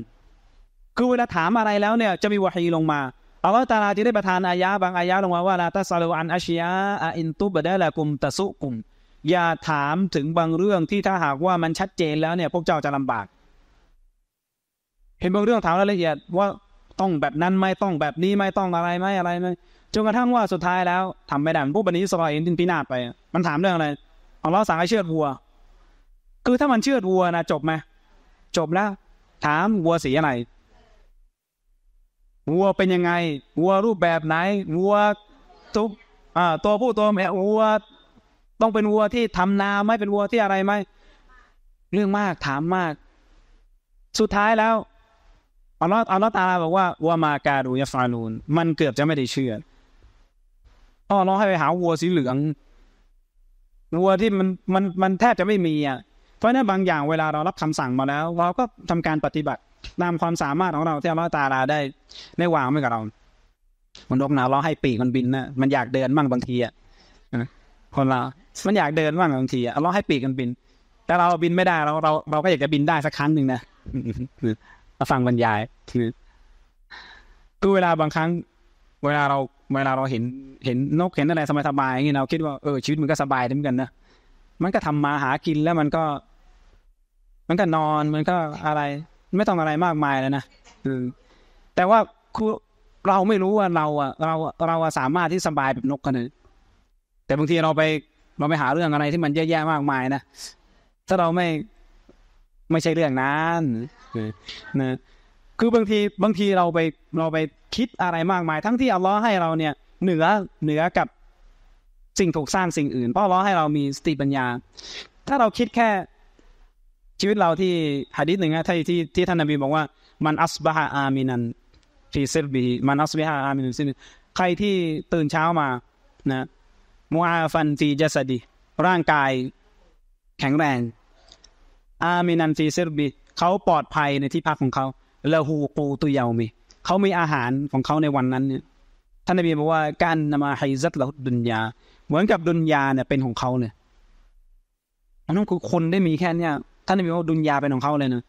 คือเวลาถามอะไรแล้วเนี่ย จะมีวะฮีลงมาอัลลอฮฺตาลาจึงได้ประทานอายะบางอายะลงมาว่าลาตาซาลูอันอาชียาอินตุบะดะละกุมตะสุกุมอย่าถามถึงบางเรื่องที่ถ้าหากว่ามันชัดเจนแล้วเนี่ย พวกเจ้าจะลำบาก เห็นบางเรื่องถามรายละเอียดว่าต้องแบบนั้นไม่ต้องแบบนี้ไม่ต้องอะไรไม่อะไรไม่จนกระทั่งว่าสุดท้ายแล้ว ทำไม่ได้พวกบันิสรอเองินพินาศไป มันถามเรื่องอะไรอัลราสั่งให้เชือดวัว คือถ้ามันเชือดวัวนะจบไหมจบแล้วถามวัวสีอะไร วัวเป็นยังไง วัวรูปแบบไหน วัวตุกอ่าตัวผู้ตัวแม่วัว ต้องเป็นวัวที่ทำนาไหมเป็นวัวที่อะไรไหมเรื่องมากถามมาก สุดท้ายแล้วอัลลอฮ์อัลลอฮ์ตาลาบอกว่า วัวมากาดูยาฟาลูน มันเกือบจะไม่ได้เชื่ออ๋อเราให้ไปหาวัวสีเหลืองวัวที่มันมันมันแทบจะไม่มีอ่ะเพราะนั้นบางอย่างเวลาเรารับคำสั่งมาแล้ว เราก็ทำการปฏิบัติตามความสามารถของเราที่เราตาลาได้ได้วางไว้กับเรา มันนกหนาวเราให้ปีกมันบินนะมันอยากเดินบ้างบางทีอ่ะคนเรา มันอยากเดินบ้างบางทีอ่ะเราให้ปีกมันบิน แต่เราบินไม่ได้เราเราเราก็อยากจะบินได้สักครั้งหนึ่งนะฟังบรรยายคือคือเวลาบางครั้ง เวลาเราเวลาเราเห็นเห็นนกเห็นอะไรสบายๆอย่างนี้เรา คิดว่าเออชีวิตมันก็สบายเหมือนกันนะมันก็ทำมาหากินแล้วมันก็มันก็นอนมันก็อะไร ไม่ต้องอะไรมากมายแล้วนะอืแต่ว่าครูเราไม่รู้ว่าเรา อ่ะ เราเราสามารถที่สบายแบบนกกันเลยแต่บางทีเราไปเราไปหาเรื่องอะไรที่มันแย่ๆมากมายนะถ้าเราไม่ไม่ใช่เรื่องนั้นนะคือบางทีบางทีเราไปเราไปคิดอะไรมากมาย ทั้งที่อัลลอฮ์ให้เราเนี่ย เหนือเหนือกับสิ่งถูกสร้างสิ่งอื่นเพราะอัลลอฮ์ให้เรามีสติปัญญา ถ้าเราคิดแค่ชีวิตเราที่ฮะดิษหนึ่งนะที่ที่ที่ท่านนบีบอกว่า มันอัสบะฮาอามินันฟีเซบีมันอัสบะฮาอามินันซินใครที่ตื่นเช้ามานะมูอาฟันฟีจัสดีร่างกายแข็งแรงอามินันฟีเซบีเขาปลอดภัยในที่พักของเขาลาหูปูตุยาวมีเขามีอาหารของเขาในวันนั้น เนี่ย ท่านนบีบอกว่าการนมาไฮซัตละดุนยาเหมือนกับดุนยาเนี่ย เป็นของเขาเนี่ยอันนั้นคือคนได้มีแค่เนี้ยท่านนบีบอกดุนยาเป็นของเขาเลยนะ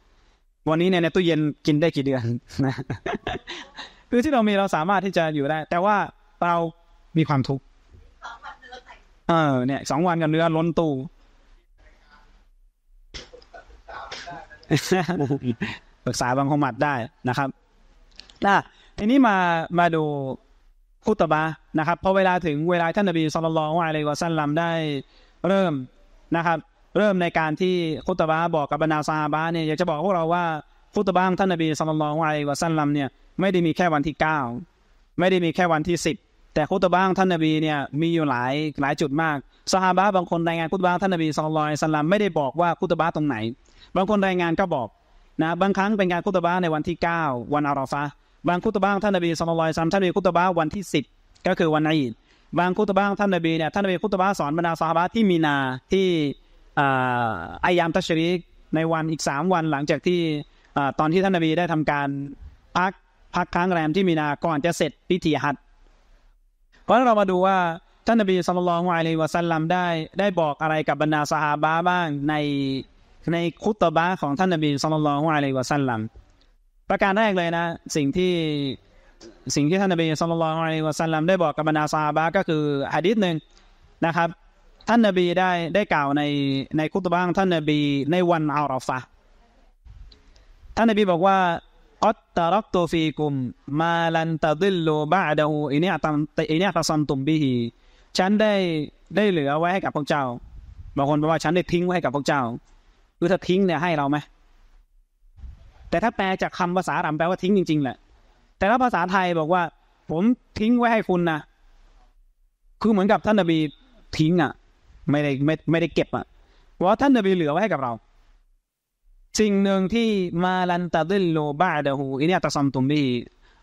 วันนี้เนี่ยในตู้เย็นกินได้กี่เดือนนะ คือที่เรามีเราสามารถที่จะอยู่ได้ แต่ว่าเรามีความทุกข์เออ เนี่ยสองวันกับเนื้อล้นตู้ปรึกษาบางคมัดได้นะครับนะทีนี้มา มาดูคุตบะนะครับพอเวลาถึงเวลาท่านนบีสุลต่านลอะไรกวะสันลำได้เริ่มนะครับ เริ่มในการที่คุตบะบอกกับบรรดาซาบะเนี่ยอยากจะบอกพวกเราว่าคุตบะท่านนบีสุลต่านลอะไรกวะสันลำเนี่ยไม่ได้มีแค่วันที่เก้าไม่ได้มีแค่วันที่สิบแต่คุตบะท่านนบีเนี่ยมีอยู่หลายหลายจุดมากซาฮาบะบางคนรายงานคุตบะท่านนบีสุลต่านลอะไรยวสันลำไม่ได้บอกว่าคุตบะตรงไหน บางคนรายงานก็บอกนะบางครั้งเป็นการคุตบ้าในวันที่9วันอารอฟาบางคุตบ้าท่านนบีสุลต่านท่านนบีคุตบ้าวันที่10ก็คือวันอีดบางคุตบ้าท่านนบีเนี่ยท่านนบีคุตบ้าสอนบรรดาซาบะที่มีนาที่อายามตัชริกในวันอีก3วัน หลังจากที่ตอนที่ท่านนบีได้ทำการพักพักค้างแรมที่มีนาก่อนจะเสร็จพิธีฮัดเพราะเรามาดูว่าท่านนบีสุลต่านลายเลยวะซัลลัมได้ได้บอกอะไรกับบรรดาสหาบะบ้างในในคุตบะของท่านนบีสุลต่านองอะลัยวะสัลลัมประการแรกเลยนะสิ่งที่สิ่งที่ท่านนบีสุลต่านองอะลัยวะสัลลัมได้บอกกับบรรดาซาบะก็คือฮะดิษหนึ่งนะครับ ท่านนบีได้ได้กล่าวในในคุตบะของท่านนบีในวันอาราฟะท่านนบีบอกว่าอัตตะรักตัวฟีกุมมาลันตะดิลลูบาดอูอินี่ตัมอินี่ตะซัมตุมบีฮีฉันได้ได้เหลือไว้ให้กับพวกเจ้าบางคนบอกว่าฉันได้ทิ้งไว้ให้กับพวกเจ้าหรือถ้าทิ้งเนี่ยให้เราไหมแต่ถ้าแปลจากคำภาษาอังกฤษแปลว่าทิ้งจริงๆแหละแต่ถ้าภาษาไทยบอกว่า ผมทิ้งไว้ให้คุณนะคือเหมือนกับท่านนบีทิ้งอ่ะ ไม่ได้ไม่ไม่ได้เก็บอ่ะว่าท่านนบีเหลือไว้ให้กับเราสิ่งหนึ่งที่มาลันตาดิลโลบาดหูอินเนตซอมตุมบี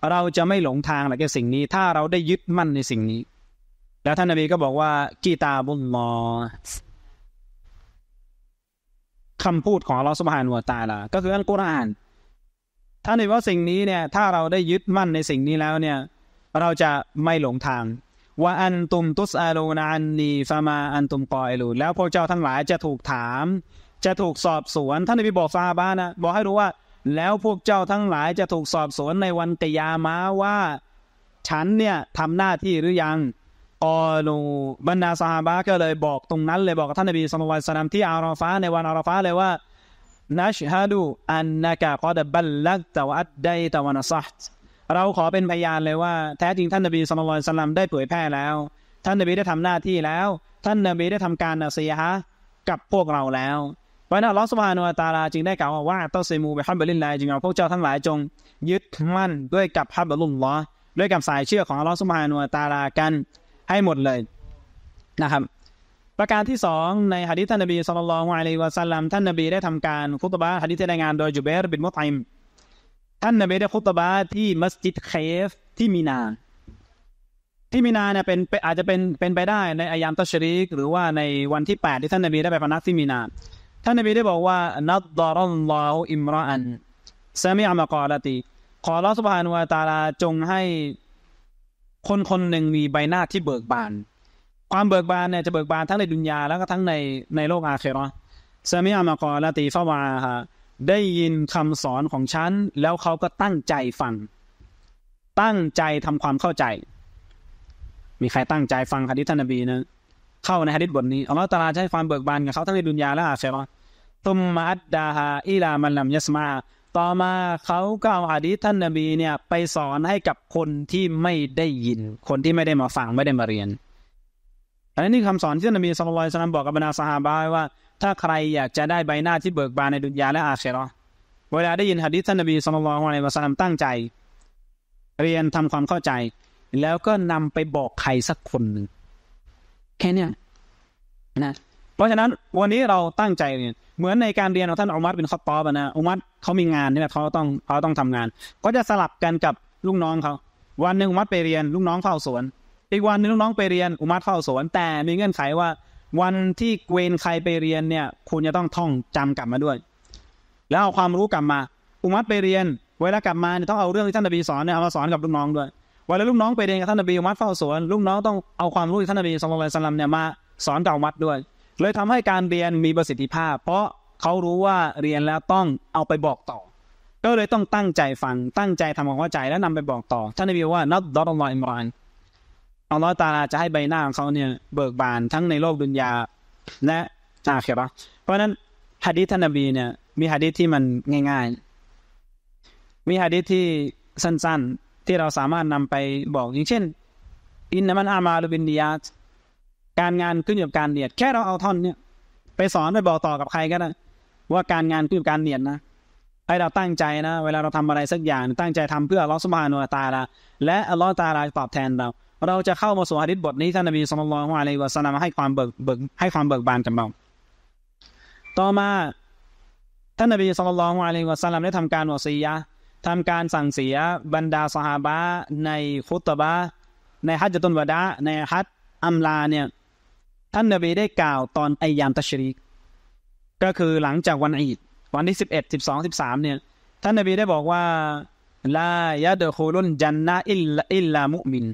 เราจะไม่หลงทางหลักสิ่งนี้ ถ้าเราได้ยึดมั่นในสิ่งนี้ แล้วท่านนบีก็บอกว่ากีตาบุลมอคำพูดของอัลลอฮฺสุบฮานัวตาละก็คืออัลกุรอานถ้าเห็นว่าสิ่งนี้เนี่ยถ้าเราได้ยึดมั่นในสิ่งนี้แล้วเนี่ยเราจะไม่หลงทางว่าอันตุมตุสอาลูนาอันนีฟามาอันตุมกอยลูแล้วพวกเจ้าทั้งหลายจะถูกถาม จะถูกสอบสวน ท่านนบีบอกซาบานะบอกให้รู้ว่าแล้วพวกเจ้าทั้งหลายจะถูกสอบสวนในวันกิยามาว่า ฉันเนี่ยทำหน้าที่หรือยังกอลูบรรดาสหาบะก็เลยบอกตรงนั้นเลยบอกกับท่านนบีสุลต่านที่อาราฟาในวันอาราฟ้าเลยว่านัชฮะดูอันนักะกอดบัลลักตะวัดได้ตะวันสัตเราขอเป็นพยานเลยว่าแท้จริงท่านนบีสุลต่านได้เผยแพร่แล้ว ท่านนบีได้ทำหน้าที่แล้ว ท่านนบีได้ทำการนาซีฮะกับพวกเราแล้ว เพราะนั้นลอสบาโนตาลาจึงได้กล่าวว่าต้องเซมูไปฮับบลินไลจึงเอาพวกเจ้าทั้งหลายจงยึดมั่นด้วยกับฮับบลุลลอด้วยกับสายเชื่อของลอสบานุตาลากันให้หมดเลยนะครับ ประการที่สองในฮะดิษท่านนบีสุลต่านละอะลวะสัลลัมท่านนบีได้ทำการคุตบะฮะดิษที่รายงานโดยจูเบร์บินมุตัยมท่านนบีได้คุตบะที่มัสยิดเคฟที่มีนาที่มีนาเนี่ยเป็นอาจจะเป็นเป็นไปได้ในอายามตัชริกหรือว่าในวันที่ 8 ที่ท่านนบีได้ไปพนักที่มีนา ท่านนบีได้บอกว่านัดดารัลลออิมรอันซามิอามะกอลตีขอรัสุภาานวาตาลาจงใหคนคนหนึ่งมีใบหน้าที่เบิกบาน ความเบิกบานเนี่ยจะเบิกบานทั้งในดุนยาแล้วก็ทั้งในในโลกอาเคโรซามิอามากอลาตีฟาวาฮะ ได้ยินคำสอนของฉันแล้วเขาก็ตั้งใจฟัง ตั้งใจทำความเข้าใจ มีใครตั้งใจฟังฮะดิท่านนบีนะ เข้าในฮะดิษบทนี้อัลลอฮฺตาลาใช้ความเบิกบานกับเขาทั้งในดุนยาและอาเคโรตุมมาอัดดาฮาอิลามันลัมยัสมาต่อมาเขาก็เอาอาดีท่านนบี เนี่ย ไปสอนให้กับคนที่ไม่ได้ยิน คนที่ไม่ได้มาฟังไม่ได้มาเรียนอันนี้คำสอนที่นบีสุลต่านบอกกับบรรดาสหบายว่า ถ้าใครอยากจะได้ใบหน้าที่เบิกบานในดุนยาและอาเชรอเวลาได้ยินหะดิษท่านนบีสุลต่านของะรมาสนมตั้งใจ เรียนทำความเข้าใจ แล้วก็นำไปบอกใครสักคนหนึ่งแค่เนี้นะราะฉะนั้นวันนี้เราตั้งใจเนี่ยเหมือนในการเรียนของท่านอุมัดเป็นข้อตอบนะอุมัดเขามีงานใช่ไหมเขาต้องเขาต้องทำงาน ก็จะสลับกันกับลูกน้องเขาวันหนึ่งอุมัดไปเรียนลูกน้องเฝ้าสวน อีกวันนึงลูกน้องไปเรียนอุมัดเฝ้าสวน แต่มีเงื่อนไขว่า วันที่เวนใครไปเรียนเนี่ย คุณจะต้องท่องจำกลับมาด้วย แล้วเอาความรู้กลับมา อุมัดไปเรียนเวลากลับมาเนี่ยต้องเอาเรื่องที่ท่านนบีสอนเนี่ยเอามาสอนกับลูกน้องด้วยวันแล้วลูกน้องไปเรียนกับท่านนบีอุมัดเฝ้าสวนลูกน้องต้องเอาความรู้ที่ท่านนบีสุลตลันเนี่ยมาสอนกับอุมัดด้วยเลยทำให้การเรียนมีประสิทธิภาพ เพราะเขารู้ว่าเรียนแล้วต้องเอาไปบอกต่อ ก็เลยต้องตั้งใจฟังตั้งใจทำความเข้าใจและนำไปบอกต่อท่านนบีว่านับดออลลอยอิมรานอัลลอฮ์ตาลาจะให้ใบหน้าของเขาเนี่ยเบิกบานทั้งในโลกดุนยาและอาคเราะเพราะนั้นฮะดีท่านนบีเนี่ยมีฮะดีที่มันง่าย ๆ มีฮะดีที่สั้นๆที่เราสามารถนำไปบอกอย่างเช่นอินนัมันอามาลุบินดียาตการงานขึ้นอยู่กับการเนียดแค่เราเอาท่อนเนี่ยไปสอนไปบอกต่อกับใครก็ได้ว่าการงานขึ้นอยู่กับการเนียดนะไอเราตั้งใจนะ เวลาเราทำอะไรสักอย่างตั้งใจทำเพื่ออัลลอฮฺสุบฮานุตาลาและอัลลอฮฺตาลาตอบแทนเรา เราจะเข้ามาสู่ฮะดิษบทนี้ ท่านนบีสุลต่านอะไรวะสนามให้ความเบิกเบิกให้ความเบิกบานกับเราต่อมา ท่านนบีสุลต่านอะไรวะสนลมได้ทำการวสียะทำการสั่งเสียบรรดาสหาบะในคุตบะในฮัจจตุนวดะในฮัจอัมลาเนี่ยท่านนบีได้กล่าวตอนไอยามตัชรีกก็คือหลังจากวันอีด วันที่สิบเอ็ดสิบสองสิบสามเนี่ย ท่านนบีได้บอกว่าลายะเดโคลุนจันนาอิลอิลลามุมิน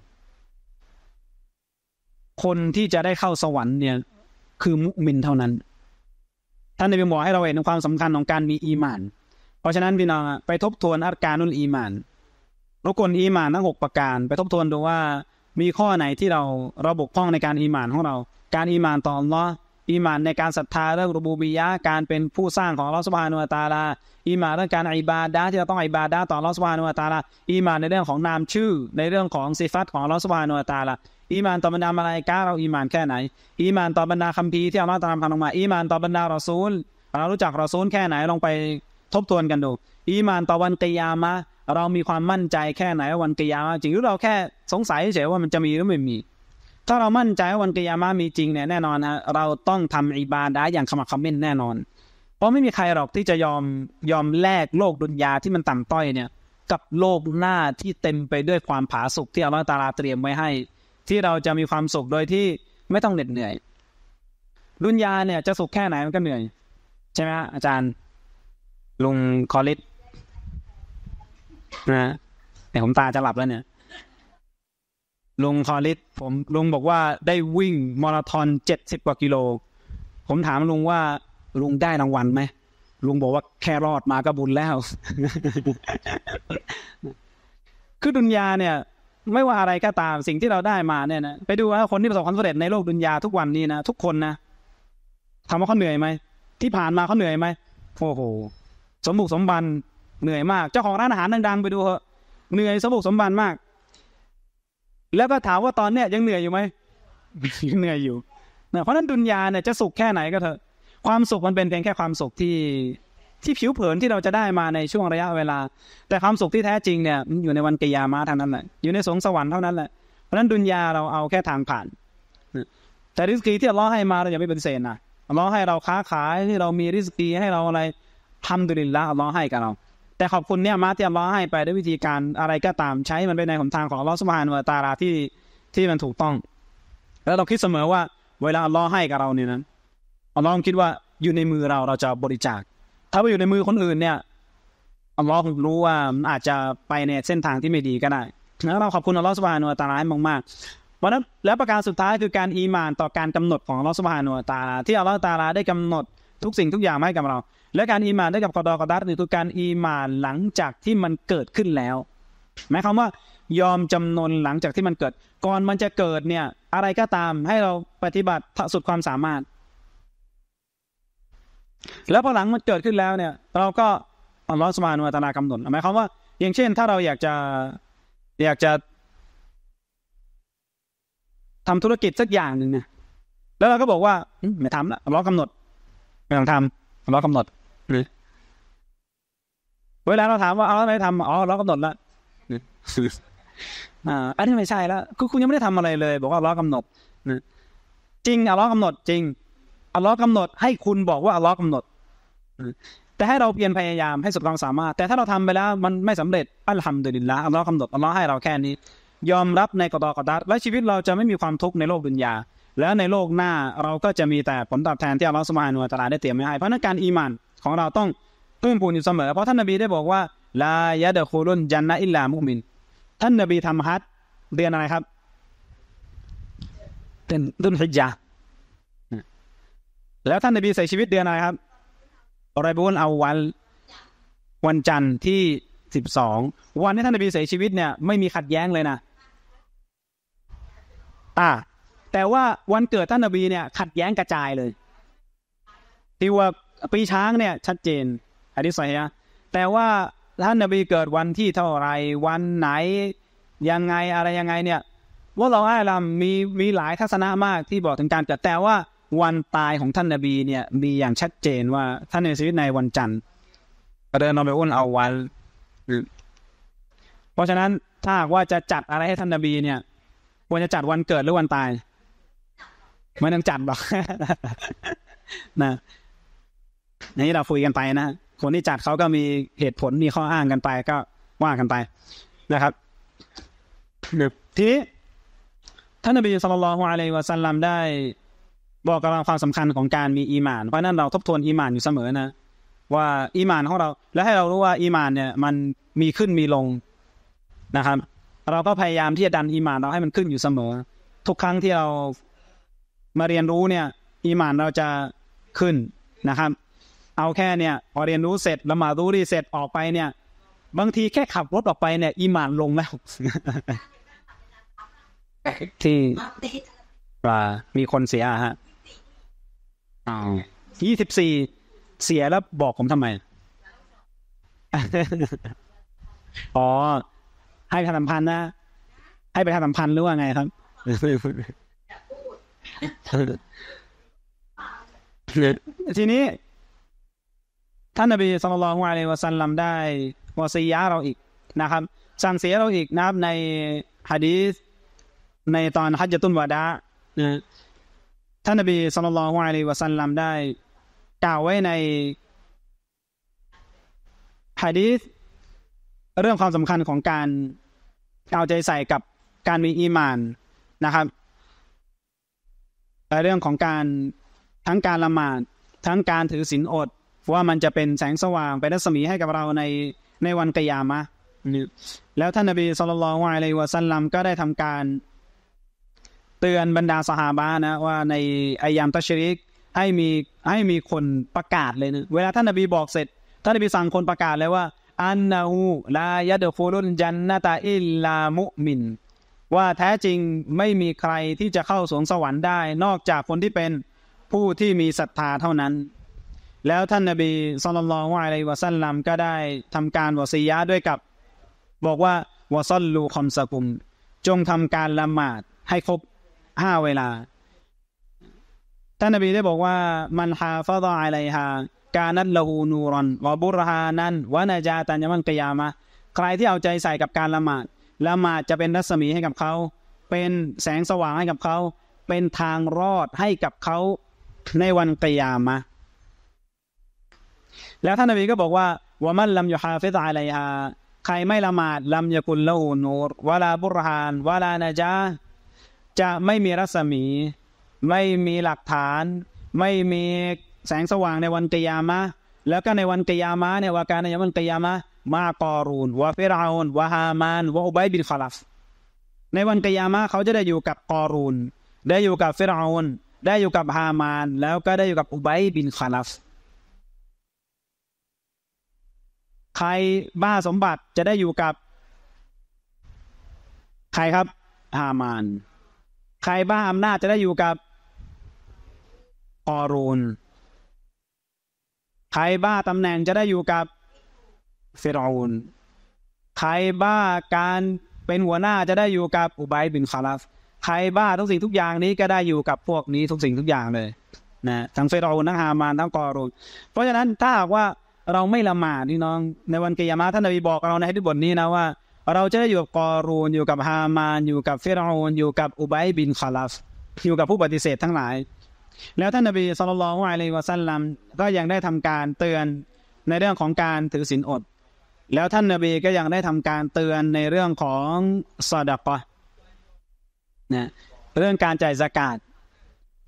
คนที่จะได้เข้าสวรรค์เนี่ยคือมุมินเท่านั้น ท่านนบีบอกให้เราเห็นความสำคัญของการมีอีมาน เพราะฉะนั้นพี่น้องไปทบทวนอาการนุนอีมานรุกลอีมานทั้งหกประการไปทบทวนดูว่ามีข้อไหนที่เราเราบกพร่องในการอีมานของเราการอิมานต่ออัลลอฮ์อิมานในการศรัทธาเรื่องรูบูบียะการเป็นผู้สร้างของลอสบานุตาลาอิมานเรื่องการอิบาดะที่เราต้องอิบาดะต่อลอสบานุตาลาอิมานในเรื่องของนามชื่อในเรื่องของสิฟัตของลอสบานุตาลาอิมานต่อบรรดามาลายกาเราอิมานแค่ไหนอิมานต่อบรรดาคัมภีร์ที่อัลลอฮ์ตรัสัำลงมาอิมานต่อบรรดารอซูลเรารู้จักรอซูลแค่ไหนลองไปทบทวนกันดูอิมานต่อวันกิยามะเรามีความมั่นใจแค่ไหนวันกิยามะจริงหรือเราแค่สงสัยเฉยว่ามันจะมีหรือไม่มีถ้าเรามั่นใจว่าวันกิยามะมีจริงเนี่ยแน่นอนฮะเราต้องทำอิบาดะอย่างขมักขม้นแน่นอน เพราะไม่มีใครหรอกที่จะยอมยอมแลกโลกดุนยาที่มันต่ำต้อยเนี่ย กับโลกหน้าที่เต็มไปด้วยความผาสุกที่อัลลอฮฺตาลาเตรียมไว้ให้ ที่เราจะมีความสุขโดยที่ไม่ต้องเหน็ดเหนื่อย ดุนยาเนี่ยจะสุขแค่ไหนมันก็เหนื่อยใช่ไหมอาจารย์ลุงคอลิสนะ แต่ผมตาจะหลับแล้วเนี่ยลุงคอลิสผมลุงบอกว่าได้วิ่งมาราธอนเจ็ดสิบกว่ากิโลผมถามลุงว่าลุงได้รางวัลไหมลุงบอกว่าแค่รอดมาก็บุญแล้วคือดุนยาเนี่ย ไม่ว่าอะไรก็ตามสิ่งที่เราได้มาเนี่ยนะไปดูว่าคนที่ประสบความสำเร็จในโลกดุนยาทุกวันนี้นะทุกคนนะถามว่าเขาเหนื่อยไหมที่ผ่านมาเขาเหนื่อยไหมโอ้โห สมบุกสมบันเหนื่อยมาก เจ้าของร้านอาหารดังๆไปดูเหอะเหนื่อยสมบุกสมบันมากแล้วก็ถามว่าตอนเนี้ยยังเหนื่อยอยู่ไหม ยังเหนื่อยอยู่นะเพราะนั้นดุนยาเนี่ยจะสุขแค่ไหนก็เถอะ ความสุขมันเป็นเพียงแค่ความสุขที่ที่ผิวเผินที่เราจะได้มาในช่วงระยะเวลา แต่ความสุขที่แท้จริงเนี่ย อยู่ในวันกิยามะเท่านั้นแหละ อยู่ในสงสวรรค์เท่านั้นแหละ เพราะนั้นดุนยาเราเอาแค่ทางผ่าน แต่ริสกีที่เราให้มาเราอย่าไม่ปฏิเสธนะเราให้เราค้าขายที่เรามีริสกีให้เราอะไรทำดุลิลละเราให้กับเราแต่ขอบคุณเนี่ยมาเี่ียมรอให้ไปด้วยวิธีการอะไรก็ตามใช้มันไปในหนทางของอัลลอฮ์สุบฮานะตาราที่ที่มันถูกต้องแล้วเราคิดเสมอว่าเวลาอัลลอฮ์ให้กับเราเนี่ยนั้นอัลลอฮ์คิดว่าอยู่ในมือเราเราจะบริจาค ถ้าไปอยู่ในมือคนอื่นเนี่ยอัลลอฮ์รู้ว่ามันอาจจะไปในเส้นทางที่ไม่ดีก็ได้แล้วเราขอบคุณอัลลอฮ์สุบฮานะตาราให้มากๆวันนั้นแล้วประการสุดท้ายคือการอีมานต่อการกำหนดของอัลลอฮ์สุบฮานุตาราที่อัลลอฮ์ตาราได้กำหนดทุกสิ่งทุกอย่างให้กับเราและการอีมานได้กับกอดอกอดัตนีคือการอีมานหลังจากที่มันเกิดขึ้นแล้วหมายความว่า ยอมจำนนหลังจากที่มันเกิด ก่อนมันจะเกิดเนี่ย อะไรก็ตามให้เราปฏิบัติสุดความสามารถ แล้วพอหลังมันเกิดขึ้นแล้วเนี่ย เราก็อัลลอฮฺสุบานุอัตนากำหนดหมายความว่า อย่างเช่น ถ้าเราอยากจะอยากจะทำธุรกิจสักอย่างหนึ่งเนี่ย แล้วเราก็บอกว่าไม่ทำละอัลลอฮกำหนดไม่ต้องทำอัลลอฮกำหนดเวลาเราถามว่าเอาแล้วไม่ทำอ๋อเรากำหนดละอ่า อันนี้ไม่ใช่แล้วคือคุณยังไม่ได้ทำอะไรเลย บอกว่าเรากำหนด จริงอัลลอฮ์กำหนดจริงอัลลอฮ์กำหนดให้คุณบอกว่าอัลลอฮ์กำหนดแต่ให้เราเพียรพยายามให้สุดความสามารถแต่ถ้าเราทำไปแล้ว มันไม่สำเร็จอัลฮัมดุลิลละอัลลอฮ์กำหนดอัลลอฮ์ให้เราแค่นี้ยอมรับในกตอกตดัดและชีวิตเราจะไม่มีความทุกข์ในโลกดุนยาแล้วในโลกหน้าเราก็จะมีแต่ผลตอบแทน ที่อัลลอฮ์สุบฮานุอัตลาได้เตรียมไว้ให้เพราะนั้นการอีมานของเราต้องตื้นปูนอยู่เสมอ เพราะท่านนบีได้บอกว่าลายะเดคูลุนยันนะอิลลามุมิน ท่านนบีทำฮัตเดือนอะไรครับเดือนดุลฮิจาแล้วท่านนบีเสียชีวิตเดือนอะไรครับอะไรบุญเอาวัน วันจันทร์ที่สิบสอง วันที่ท่านนบีเสียชีวิตเนี่ยไม่มีขัดแย้งเลยนะตาแต่ว่าวันเกิดท่านนบีเนี่ย ขัดแย้งกระจายเลย ที่ว่าปีช้างเนี่ย ชัดเจนอันนี้สอนะแต่ว่าท่านนบีเกิดวันที่เท่าไรวันไหนยังไงอะไรยังไงเนี่ยว่าเราอ้ายลำมีมีหลายทัศนะมากที่บอกถึงการเกิดแต่ว่าวันตายของท่านนบีเนี่ย มีอย่างชัดเจนว่า ท่านในชีวิตในวันจันทร์ก็เดินนอนไปอุ่นเอาวันเพราะฉะนั้นถ้าหากว่าจะจัดอะไรให้ท่านนบีเนี่ยควรจะจัดวันเกิดหรือวันตายไม่ต้องจัดหรอก นะอย่างที่เราคุยกันไปนะ คนที่จัดเขาก็มีเหตุผลมีข้ออ้างกันไปก็ว่ากันไปนะครับทีนี้ท่านนบีสุลต่านละฮ์อะลัยวะซัลลัมได้บอกกับเราความสำคัญของการมีอีมาน เพราะนั้นเราทบทวนอีมานอยู่เสมอนะ ว่าอีมานของเรา และให้เรารู้ว่า อีมานเนี่ย มันมีขึ้นมีลงนะครับ เราก็พยายามที่จะดันอีมานเราให้มันขึ้นอยู่เสมอ ทุกครั้งที่เรามาเรียนรู้เนี่ย อีมานเราจะขึ้นนะครับเอาแค่เนี่ย พอเรียนรู้เสร็จละหมาดรู้ดีเสร็จออกไปเนี่ย บางทีแค่ขับรถออกไปเนี่ย อีหมานลงแล้วที่ว่ามีคนเสียฮะอยี่สิบสี่ เสียแล้วบอกผมทำไม อ๋อ ให้ประชาสัมพันธ์นะ ให้ไปทาสัมพันธ์หรือว่าไงครับทีนี้ท่านนบีสุลต่านละฮ์อะลัยวะสัลลัมได้วาซียะเราอีกนะครับสั่งเสียเราอีกนะครับในฮะดีษในตอนฮัจจตุนวะดะนะท่านนบีสุลต่านละฮ์อะลัยวะสัลลัมได้ กล่าวไว้ในฮะดีษเรื่องความสำคัญของการเอาใจใส่กับการมีอีมานนะครับเรื่องของการทั้งการละหมาดทั้งการถือศีลอดว่ามันจะเป็นแสงสว่างเป็นรัศมีให้กับเราในในวันกิยามะ แล้วท่านนบีสุลต่านละลัยวะสัลลัมก็ได้ทำการ เตือนบรรดาสหาบานะ ว่าในอายามตัชริกให้มีให้มีคนประกาศเลยนะเวลาท่านนบีบอกเสร็จท่านนบีสั่งคนประกาศเลยว่าอันนาหูลายะเดฟูรุนจันนาตาอิลลามุมินว่าแท้จริงไม่มีใครที่จะเข้าสวงสวรรค์ได้ นอกจากคนที่เป็นผู้ที่มีศรัทธาเท่านั้นแล้วท่านนบีสุลต่านล่ฮอะลัยวะสัลลัมก็ได้ทำการวซียะด้วยกับ บอกว่าวะซัลลูคอมสกุมจงทำการละหมาดให้ครบห้าเวลา ท่านนบีได้บอกว่า มันฮาฟะดออะไรฮะกานัตละหูนูรอนวะบุรฮานันวะนาจาตันยมันกิยามะใครที่เอาใจใส่กับการละหมาดละหมาดจะเป็นรัศมีให้กับเขาเป็นแสงสว่างให้กับเขาเป็นทางรอดให้กับเขาในวันกิยามะแล้วท่านนบีก็บอกว่าวะมันลัมยูฮาฟิซอะลัยฮาใครไม่ละหมาดลัมยกุลละูนูรวะลาบุรฮานวะลานะจา จะไม่มีรัศมี ไม่มีหลักฐาน ไม่มีแสงสว่างในวันกิยามะแล้วก็ในวันกิยามะเนี่ยวาการในวันกิยามะมากอรูนวะฟิราอุนวะฮามานวะอุบัยบินคอลัฟในวันกิยามะเขาจะได้อยู่กับกอรูนได้อยู่กับฟิราอุนได้อยู่กับฮามาน แล้วก็ได้อยู่กับอุบัยบินคอลัฟใครบ้าสมบัติจะได้อยู่กับใครครับฮามาน ใครบ้าอำนาจจะได้อยู่กับออรูนใครบ้าตำแหน่งจะได้อยู่กับเฟรอูนใครบ้าการเป็นหัวหน้าจะได้อยู่กับอุบัยบินคาราฟใครบ้าทุกสิ่งทุกอย่างนี้ก็ได้อยู่กับพวกนี้ทุกสิ่งทุกอย่างเลย นะทั้งเฟรอูนทั้งฮามานทั้งกอรูนเพราะฉะนั้นถ้าหากว่าเราไม่ละหมาดนี่น้อง ในวันกิยามะท่านนบีบอกเราในที่บทนี้นะว่า เราจะได้อยู่กับกอรูนอยู่กับฮามานอยู่กับเฟรโูนอยู่กับอุบัยบินคาลัฟอยู่กับผู้ปฏิเสธทั้งหลาย แล้วท่านนบีสุลต่านอะไลวะสัลลัมก็ยังได้ทำการเตือนในเรื่องของการถือศีลอด แล้วท่านนบีก็ยังได้ทำการเตือนในเรื่องของซาดะกะนะเรื่องการจ่ายสกาด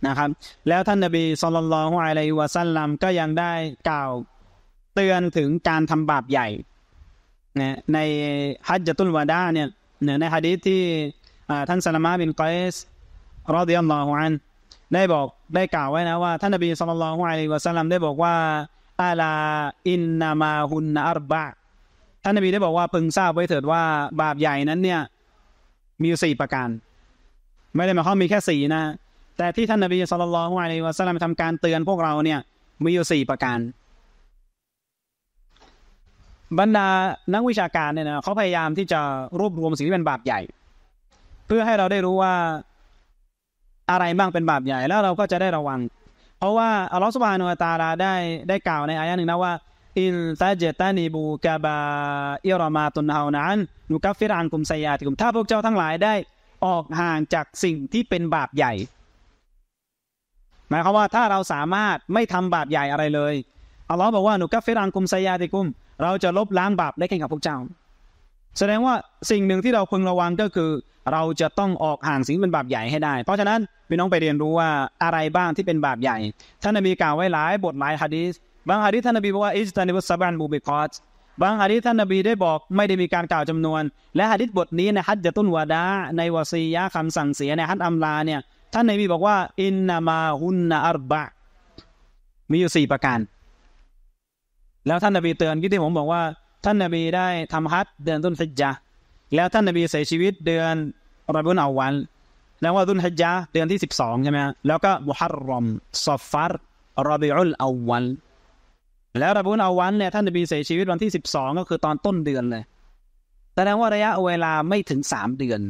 นะครับ แล้วท่านนบีสุลต่านอะไลวะสัลลัมก็ยังได้กล่าวเตือนถึงการทำบาปใหญ่นในฮัจจตุลวาดาเนี่ยในฮะดีษที่ท่านสลามะบินกอยสรอดิยัลลอฮุอันได้บอกได้กล่าวไว้นะว่าท่านนบีสุลต่านละฮุอะลัยวะสัลลัมได้บอกว่าอาลาอินนามาฮุนอัรบะท่านนบีได้บอกว่าพึงทราบไว้เถิดว่าบาปใหญ่นั้นเนี่ยมีสี่ประการไม่ได้หมายความมีแค่สี่นะ แต่ที่ท่านนบีสุลต่านละฮุอะลัยวะสัลลัมทำการเตือนพวกเราเนี่ยมีอยู่สี่ประการบรรดานักวิชาการเนี่ยนะเขาพยายามที่จะรวบรวมสิ่งที่เป็นบาปใหญ่ เพื่อให้เราได้รู้ว่าอะไรบ้างเป็นบาปใหญ่แล้วเราก็จะได้ระวัง เพราะว่าอัลลอฮฺสุบฮานุตาลาได้ได้กล่าวในอายะหนึ่งนะว่าอินซาเจตานีบูกาบาอิรมาตุนเฮาวนันนุกัฟฟิรังกุมไซยาติกุมถ้าพวกเจ้าทั้งหลายได้ออกห่างจากสิ่งที่เป็นบาปใหญ่ หมายความว่าถ้าเราสามารถไม่ทำบาปใหญ่อะไรเลยอัลลอฮ์บอกว่านุกัฟฟิรังกุมไซยาติกุมเราจะลบล้างบาปได้แค่กับพวกเจ้า แสดงว่าสิ่งหนึ่งที่เราพึงระวังก็คือ เราจะต้องออกห่างสิ่งเป็นบาปใหญ่ให้ได้ เพราะฉะนั้นพี่น้องไปเรียนรู้ว่าอะไรบ้างที่เป็นบาปใหญ่ท่านนบีกล่าวไว้หลายบทหลายฮะดีษบางฮะดีษท่านนบีบอกว่าอิสตันิบุสบันบูบิคอสบางฮะดีษท่านนบีได้บอกไม่ได้มีการกล่าวจำนวน และฮะดีษบทนี้ในฮัดจะตุนวาดา ในวาซียะคำสั่งเสียในฮัดอัมลาเนี่ยท่านนบีบอกว่าอินนามาฮุนนาอัรบะมีอยู่สี่ประการแล้วท่านนบีเตือนที่ที่ผมบอกว่าท่านนบีได้ทำฮัตเดือนตุนฮิจญาแล้วท่านนบีเสียชีวิตเดือนรอบุนอาวันแล้วว่าตุนฮิจญาเดือนที่สิบสองใช่ไหมแล้วก็มุฮัรรอมซอฟฟาร์รอบิอุลอาวันแล้วรอบุนอาวันเนี่ยท่านนบีเสียชีวิตวันที่สิบสองก็คือตอนต้นเดือนเลยแสดงว่าระยะเวลาไม่ถึงสามเดือน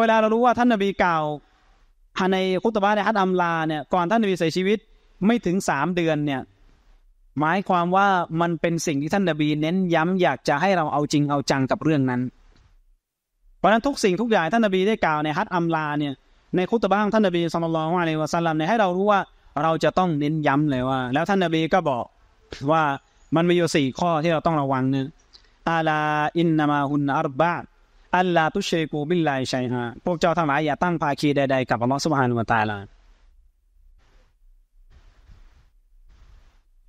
เวลาเรารู้ว่าท่านนบีเก่านในคุตบะในฮัดอัมลาเนี่ยก่อนท่านนบีเสียชีวิตไม่ถึงสามเดือนเนี่ยหมายความว่ามันเป็นสิ่งที่ท่านนบี เน้นย้ำอยากจะให้เราเอาจริงเอาจังกับเรื่องนั้นเพราะนั้นทุกสิ่งทุกอย่างท่านนบีได้กล่าวในฮัตอัมลาเนี่ยในคุตบ้างท่านนบีสุลต่าะอะไรยวะสัลลัมเนี่ยให้เรารู้ว่าเราจะต้องเน้นย้ำเลยว่า แล้วท่านนบีก็บอกว่ามันมีอยู่สี่ข้อที่เราต้องระวังเนี่ยอาลาอินนามาฮุนอารบาอัลลาตุเชกูบิลไลชัยฮะพวกเจ้าทั้งหลายอย่าตั้งภาคีใดๆ กับอัลลอฮฺสุบฮานุวะตาลา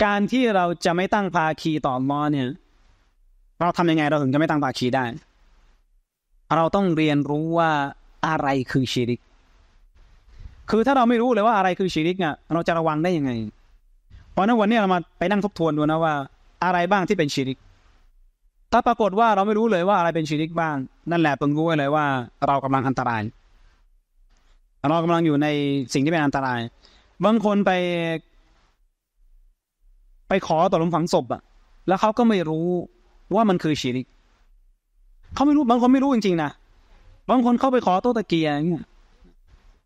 การที่เราจะไม่ตั้งภาคีต่อมอเนี่ยเราทำยังไงเราถึงจะไม่ตั้งภาคีได้ เราต้องเรียนรู้ว่าอะไรคือชีริก คือถ้าเราไม่รู้เลยว่าอะไรคือชีริกอ่ะเราจะระวังได้ยังไงเพราะนั้นวันนี้เรามาไปนั่งทบทวนดูนะว่าอะไรบ้างที่เป็นชีริก ถ้าปรากฏว่าเราไม่รู้เลยว่าอะไรเป็นชีริกบ้าง นั่นแหละเพิ่งรู้เลยว่าเรากำลังอันตราย เรากำลังอยู่ในสิ่งที่เป็นอันตราย บางคนไปไปขอต่อหลุมฝังศพอะ แล้วเขาก็ไม่รู้ว่ามันคือชีริกเขาไม่รู้ บางคนไม่รู้จริงๆนะ บางคนเข้าไปขอโตตะเกียง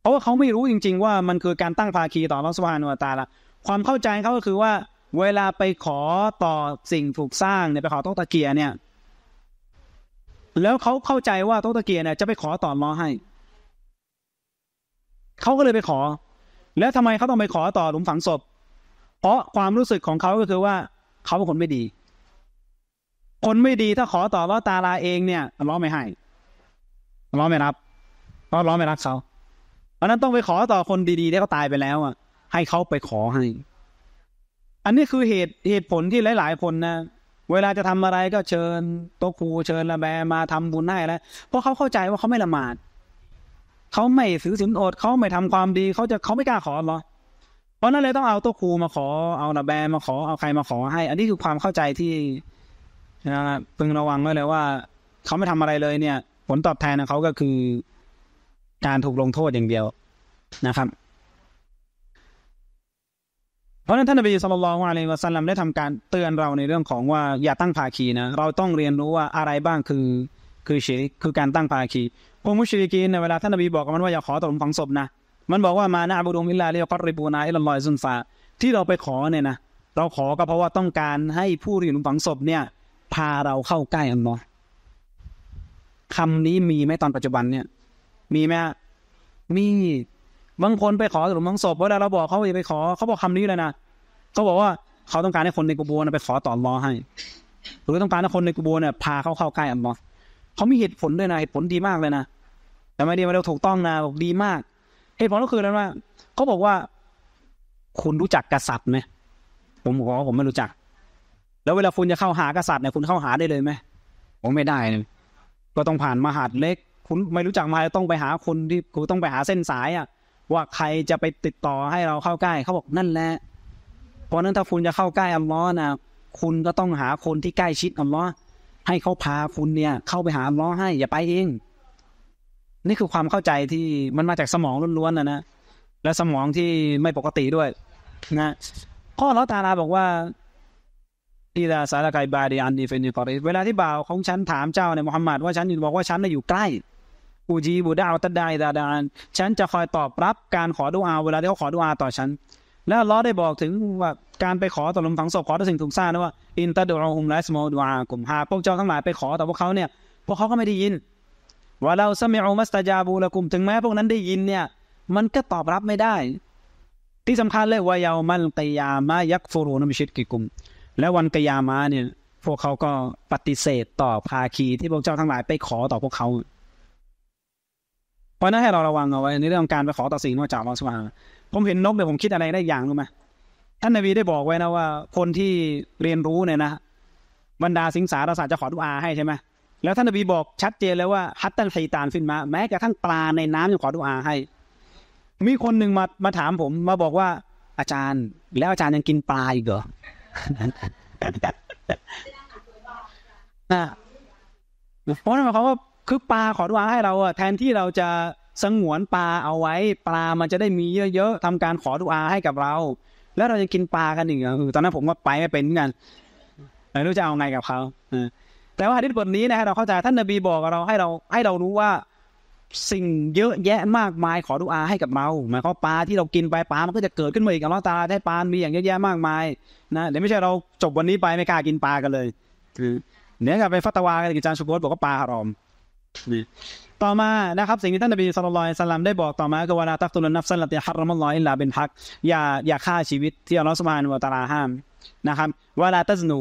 เพราะว่าเขาไม่รู้จริงๆว่ามันคือการตั้งภาคีต่อรัสวานุตาละ ความเข้าใจเขาก็คือว่า เวลาไปขอต่อสิ่งถูกสร้างเนี่ยไปขอโตตะเกียเนี่ย แล้วเขาเข้าใจว่าโตตะเกียเนี่ยจะไปขอต่อมอให้ เขาก็เลยไปขอ แล้วทำไมเขาต้องไปขอต่อหลุมฝังศพพราะความรู้สึกของเขาก็คือว่า เขาเป็นคนไม่ดี คนไม่ดีถ้าขอต่อว่าตาลาเองเนี่ยร้องไม่ให้ร้องไม่รับก็ร้องไม่รักเขาเพราะนั้นต้องไปขอต่อคนดีๆที่เขาตายไปแล้ว อ่ะ ให้เขาไปขอให้ อันนี้คือเหตุเหตุผลที่หลาย ๆ คนนะเวลาจะทำอะไรก็เชิญโตครูเชิญละแบมาทำบุญให้แล้วเพราะเขาเข้าใจว่าเขาไม่ละหมาด เขาไม่ถือสินอดเขาไม่ทำความดี เขาจะเขาไม่กล้าขอหรอเพราะนั่นเลยต้องเอาตัวครู มาขอ เอาหนาแบมาขอ เอาใครมาขอให้ อันนี้คือความเข้าใจที่นะพึงระวังไว้เลยว่าเขาไม่ทำอะไรเลยเนี่ย ผลตอบแทนของเขาก็คือ การถูกลงโทษอย่างเดียวนะครับเพราะนั้นท่านนบีสุลต่านอะไรวะซัลลัมได้ทำการเตือนเราในเรื่องของว่าอย่าตั้งภาคีนะเราต้องเรียนรู้ว่าอะไรบ้างคือคือเชคือการตั้งภาคีพวกมุชริกีนในเวลาท่านนบีบอกกับมันว่าอย่าขอตกลงฝังศพนะมันบอกว่ามานาบุดุมิลลาเรียกริบูนาอิลลอยซุนฟาที่เราไปขอเนี่ยนะ เราขอก็เพราะว่าต้องการให้ผู้ที่หลุมฝังศพเนี่ย พาเราเข้าใกล้อัลลอฮ์คำนี้มีไหมตอนปัจจุบันเนี่ย มีไหมมีบางคนไปขอหลุมฝังศพเวลาเราบอกเขาไปขอเขาบอกคำนี้เลยนะเขาบอกว่าเขาต้องการให้คนในกุโบนไปขอต่อรอให้หรือต้องการให้คนในกุโบนเนี่ยพาเขาเข้าใกล้อัลลอฮ์เขามีเหตุผลด้วยนะเหตุผลดีมากเลยนะแต่ไม่ดีมาเราถูกต้องนะบอกดีมากเหตุผลก็คือนั้นว่าเขาบอกว่า คุณรู้จักกษัตริย์ไหมผมขอผมไม่รู้จัก แล้วเวลาคุณจะเข้าหากษัตริย์เนี่ยคุณเข้าหาได้เลยไหมผมไม่ได้นะก็ต้องผ่านมหาดเล็ก คุณไม่รู้จักมาต้องไปหาคนที่คุณต้องไปหาเส้นสายอะว่าใครจะไปติดต่อให้เราเข้าใกล้เขาบอกนั่นแหละเพราะนั้นถ้าคุณจะเข้าใกล้อัลลอฮ์นะคุณก็ต้องหาคนที่ใกล้ชิดอัลลอฮ์ให้เขาพาคุณเนี่ย เข้าไปหาอัลลอฮ์ให้อย่าไปเองนี่คือความเข้าใจที่มันมาจากสมองล้วนๆนะนะและสมองที่ไม่ปกติด้วยนะข้อลอตาลาบอกว่าอีดาสารกายบาดีอันดีเฟนิกอริเวลาที่บ่าวของฉันถามเจ้าในมุฮัมมัดว่าฉันอยู่บอกว่าฉันน่้อยู่ใกล้อูจีบูดาวตัดไดดาดานฉันจะคอยตอบรับการขอดุอาเวลาที่เขาขอดุอาต่อฉัน แล้วลอได้บอกถึงว่าการไปขอต่อลมฝังศพขอต่อสิ่งถูกสร้างนะว่าอินตะดูอุมไลสมอดูอากุมหาพวกเจ้าทั้งหลายไปขอแต่พวกเขาเนี่ยพวกเขาก็ไม่ได้ยินว่าเราสมิอมัสตจาบูละกุม ถึงแม้พวกนั้นได้ยินเนี่ย มันก็ตอบรับไม่ได้ ที่สำคัญเลยว่ายาวมันกิยามายักฟูรูนมิชิตกิกุม และวันกิยามาเนี่ย พวกเขาก็ปฏิเสธต่อภาคีที่พวกเจ้าทั้งหลายไปขอต่อพวกเขา เพราะนั้นให้เราระวังเอาไว้ในเรื่องการไปขอต่อสิ่งนอกจากอัลลอฮฺสวาผมเห็นนกเนี่ยผมคิดอะไรได้อย่างรู้ไหมท่านนบีได้บอกไว้นะว่า คนที่เรียนรู้เนี่ยนะ บรรดาสิงสารศาสตร์จะขอดุอาให้ใช่ไหมแล้วท่านนบีบอกชัดเจนแล้วว่าฮัตตันไซตานฟินมาแม้กระทั่งปลาในน้ำยังขอดุอาให้ มีคนหนึ่งมามาถามผมมาบอกว่า อาจารย์แล้วอาจารย์ยังกินปลาอีกเหรอนะเพราะนั่นหมายความว่าคือปลาขอดุอาให้เราอะแทนที่เราจะสงวนปลาเอาไว้ ปลามันจะได้มีเยอะๆทำการขอดุอาให้กับเรา แล้วเราจะกินปลากันอีกเหรอตอนนั้นผมก็ไปไม่เป็นเหมือนกันไม่รู้จะเอาไงกับเขาอแต่ว่าฮะดิษบทนี้นะเราเข้าใจท่านนบีบอกเราให้เราให้เรารู้ว่าสิ่งเยอะแยะมากมายขอดุอาให้กับเราหมายความปลาที่เรากินไปปลามันก็จะเกิดขึ้นมาอีกอัลลรา์ตาได้ปลา มีอย่างเยอะแยะมากมายนะเดี๋ยวไม่ใช่เราจบวันนี้ไปไม่กล้ากินปลากันเลย คือ เนี่ยกับไปฟัตวากันอาจารย์สุโขบอกว่าปลาฮารอมต่อมานะครับสิ่งที่ท่านนบีสุลต่านสลัมได้บอกต่อมาคือวลาตักตุลนับสันละติฮัรมัลลอฮิลลาเป็นพัก อย่าอย่าฆ่าชีวิต ที่อัลลอฮ์สุบฮานุวะตาลาห้ามนะครับวลาตัสนุ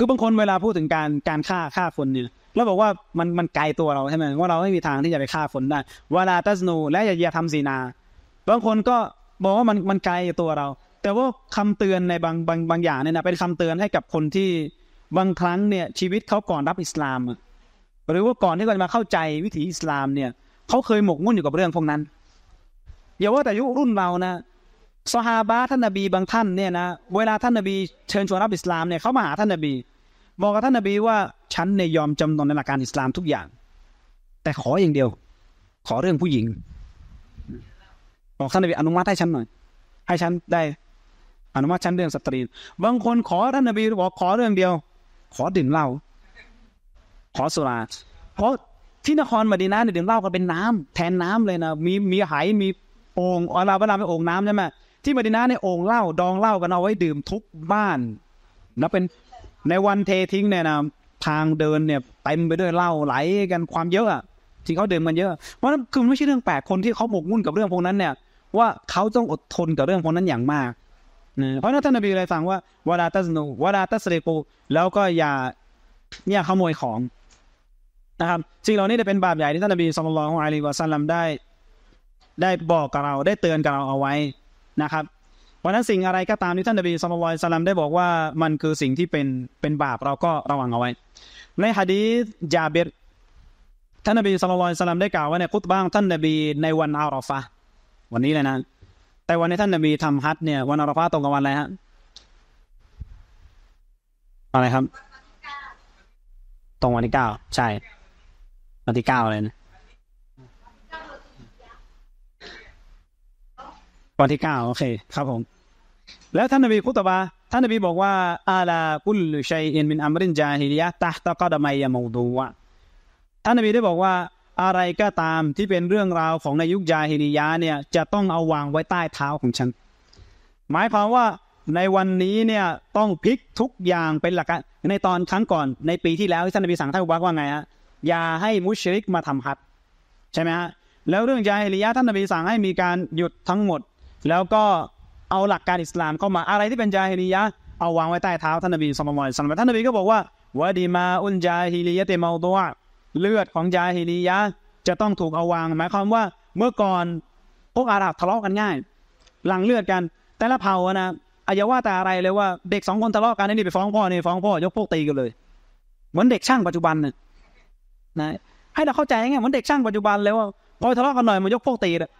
คือบางคนเวลาพูดถึงการการฆ่าฆ่าคนเนี่ยเราบอกว่ามันมันไกลตัวเราใช่ไหมว่าเราไม่มีทางที่จะไปฆ่าคนได้วาลาตัสนูและอย่าอย่าทำสีนาบางคนก็บอกว่ามันมันไกลตัวเรา แต่ว่าคำเตือนในบางบางบางอย่างเนี่ยนะเป็นคำเตือนให้กับคนที่บางครั้งเนี่ยชีวิตเขาก่อนรับอิสลามหรือว่าก่อนที่จะมาเข้าใจวิถีอิสลามเนี่ยเขาเคยหมกมุ่นอยู่กับเรื่องพวกนั้นอย่าว่าแต่ยุรุ่นเรานะซอฮาบะท่านนบีบางท่านเนี่ยนะเวลาท่านนบีเชิญชวนรับอิสลามเนี่ยเขามาหาท่านนบีบอกกับท่านนบีว่าฉันในยอมจำนนในหลักการอิสลามทุกอย่าง แต่ขออย่างเดียว ขอเรื่องผู้หญิงบอกท่านนบีอนุมัติให้ฉันหน่อย ให้ฉันได้ อนุมัติฉันเรื่องสตรีบางคนขอท่านนบีบอกขอเรื่องเดียว ขอดื่มเหล้าขอสุราเพราะที่นครมาดีนาเนี่ยดื่มเหล้ากันเป็นน้ำแทนน้ำเลยนะมีมีไหมีโอ่งอลราบาลาเป็นโอ่งน้ำใช่ไหมที่มาดีนาเนี่ยโอ่งเหล้าดองเหล้ากันเอาไว้ดื่มทุกบ้านนะเป็นในวันเททิ้งเนี่ยนะทางเดินเนี่ยเต็มไปด้วยเหล้าไหลกันความเยอะที่เขาดื่มันเยอะเพราะนั้นคือไม่ใช่เรื่องแปลกคนที่เขาหมกมุ่นกับเรื่องพวกนั้นเนี่ย ว่าเขาต้องอดทนกับเรื่องพวกนั้นอย่างมากเพราะนั้นท่านนบีเลยสั่งว่าวลาตัสนูวลาตัสเรปูแล้วก็อย่าเนี่ยขโมยของ นะครับสิ่งเหล่านี้จะเป็นบาปใหญ่ที่ท่านนบีสุลต่านของอาลีวะซัลลัมได้ ได้บอกกับเราได้เตือนกับเราเอาไว้นะครับเพราะนั้นสิ่งอะไรก็ตามที่ท่านนบีสุลต่านได้บอกว่ามันคือสิ่งที่เป็นเป็นบาปเราก็ระวังเอาไว้ในฮะดีษยาเบรท่านนบีสุลต่านได้กล่าวว่าในคุตบ้างท่านนบีในวันอารอฟะวันนี้เลยนะ แต่วันที่ท่านนบีทำฮัทเนี่ย วันอารอฟะตรงกับวันอะไรฮะอะไรครับ ตรงวันที่เก้าใช่ วันที่เก้าเลยนะข้อที่เก้าโอเคครับผมแล้วท่านนบีพูดต่า ท่านนบีบอกว่าอาลาคุลชัยอินมินอัมรินจาฮิลียะตาตะกอดมัยยามูดูวะท่านนบีได้บอกว่าอะไรก็ตามที่เป็นเรื่องราวของในยุคยาฮิลียะเนี่ยจะต้องเอาวางไว้ใต้เท้าของฉัน หมายความว่าในวันนี้เนี่ยต้องพลิกทุกอย่างเป็นหลักในตอนครั้งก่อนในปีที่แล้วท่านนบีสั่งท่านอุบักว่าไงฮะอย่าให้มุชริกมาทำฮัตใช่ไหมฮะแล้วเรื่องยาฮิลียะ ท่านนบีสั่งให้มีการหยุดทั้งหมดแล้วก็เอาหลักการอิสลามเข้ามาอะไรที่เป็นจาฮิลียะเอาวางไว้ใต้เท้าท่านนบีสุลต่านสัลมท่านนบีก็บอกว่าวะดีมาอุนจาฮิลียะเตมาตัวเลือดของจาฮิลียะ จะต้องถูกเอาวางหมายความว่า เมื่อก่อนพวกอาหรับทะเลาะกันง่ายหลังเลือดกัน แต่ละเผ่านะอายาว่าแต่อะไรเลยว่าเด็กสองคนทะเลาะกันนี่ไปฟ้องพ่อนี่ฟ้องพ่อยกพวกตีกันเลย เหมือนเด็กช่างปัจจุบันนะให้เราเข้าใจไงเหมือนเด็กช่างปัจจุบันเลยว่าพอทะเลาะกันหน่อยมายกพวกตีเลย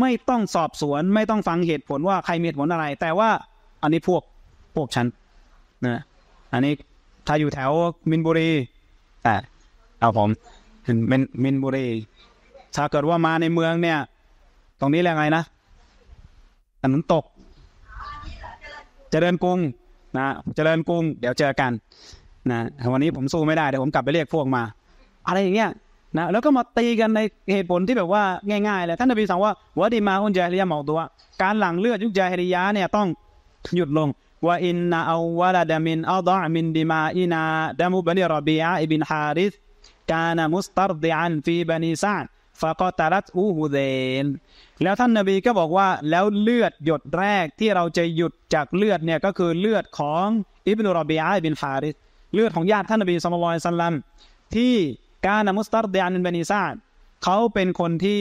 ไม่ต้องสอบสวน ไม่ต้องฟังเหตุผลว่าใครมีเหตุผลอะไร แต่ว่าอันนี้พวกพวกฉันนะอันนี้ถ้าอยู่แถวมินบุรีอ่าเอาผมมินมินบุรี ถ้าเกิดว่ามาในเมืองเนี่ย ตรงนี้เรียกไงนะถนนตกจเจริญกรุงนะเจริญกรุงเดี๋ยวเจอกันนะวันนี้ผมสู้ไม่ได้ เดี๋ยวผมกลับไปเรียกพวกมา อะไรอย่างเงี้ยนะแล้วก็มาตีกันในเหตุผลที่แบบว่าง่ายๆเลยท่านนบีสั่งว่าวะดีมาอุนจาฮิริยาหมอกตัวการหลั่งเลือดยุคจาฮิริยาเนี่ยต้องหยุดลง ว่าอินนาอาวะลาดามินอัลด์มินดีมาอินาดามุบันีรบีอาอิบินฮาริสกานามุสตารดิอันฟีบันีซานฟะกอตารัตอูฮูเดนแล้วท่านนบีก็บอกว่าแล้วเลือดหยดแรกที่เราจะหยุดจากเลือดเนี่ยก็คือเลือดของอิบนุรอบีอาอิบินฮาริสเลือดของญาติท่านนบีสุมต่าสันลัมที่การมุสตัดเดียนบันิซาดเขาเป็นคนที่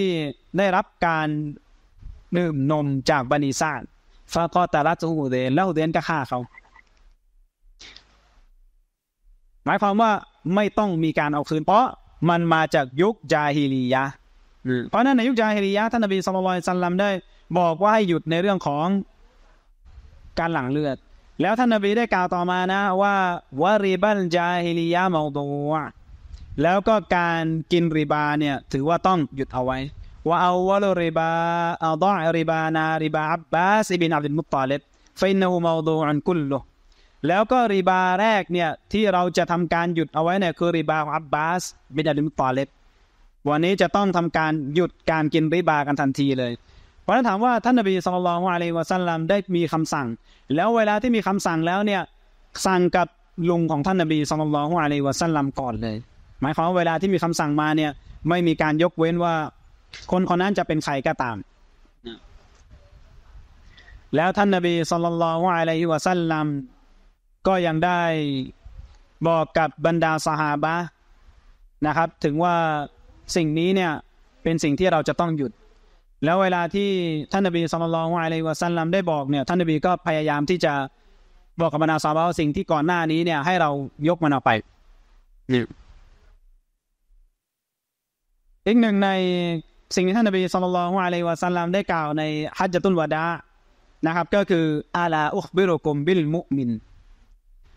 ได้รับการดื่มนมจากบันิซาดฟาก็ตาลัตฮูเดนแล้วเดนก็ฆ่าเขา หมายความว่าไม่ต้องมีการเอาคืนเพราะมันมาจากยุคจาฮิลียะเพราะนั้นในยุคจาฮิลียะท่านนบีสุลต่านัลลัมได้ บอกว่าให้หยุดในเรื่องของการหลั่งเลือด แล้วท่านนบีได้กล่าวต่อมานะว่าวารีบัลจาฮิลียะมาอัะแล้วก็การกินริบาเนี่ยถือว่าต้องหยุดเอาไว้ว่าเอาวะลริบาอัลดอริบานาริบาอับบาสอิบินอับดุลมุตตาลิบฟินนูมาดูอันกุลโลแล้วก็ริบาแรกเนี่ยที่เราจะทำการหยุดเอาไว้เนี่ยคือริบาอับบาสบินอับดุลมุตตาลิบวันนี้จะต้องทำการหยุดการกินริบากันทันที เลยพราะนั้นถามว่าท่านนบีสุลต่านอะลัยวะซัลลัมได้มีคำสั่ง แล้วเวลาที่มีคำสั่งแล้วเนี่ยสั่งกับลุงของท่านนบีสุลต่านอะลัยวะซัลลัมก่อนเลยหมายความว่าเวลาที่มีคำสั่งมาเนี่ย ไม่มีการยกเว้นว่าคนคนนั้นจะเป็นใครก็ตาม แล้วท่านนบีสุลต่านละอะลัยฮิวะซัลลัมก็ยังได้บอกกับบรรดาสหาบะนะครับ ถึงว่าสิ่งนี้เนี่ยเป็นสิ่งที่เราจะต้องหยุด แล้วเวลาที่ท่านนบีสุลต่านละอะลัยวะซัลลัมได้บอกเนี่ย ท่านนบีก็พยายามที่จะบอกกับบรรดาสหาวาสิ่งที่ก่อนหน้านี้ เนี่ยให้เรายกมันออกไปอีกหนึ่งในสิ่งที่ท่านนบีสุลต่านลฮอะลัยวะสัลลัมได้กล่าวในฮัจจตุลวาดะนะครับ ก็คืออาลาอุบิรกุมบิลมุมิน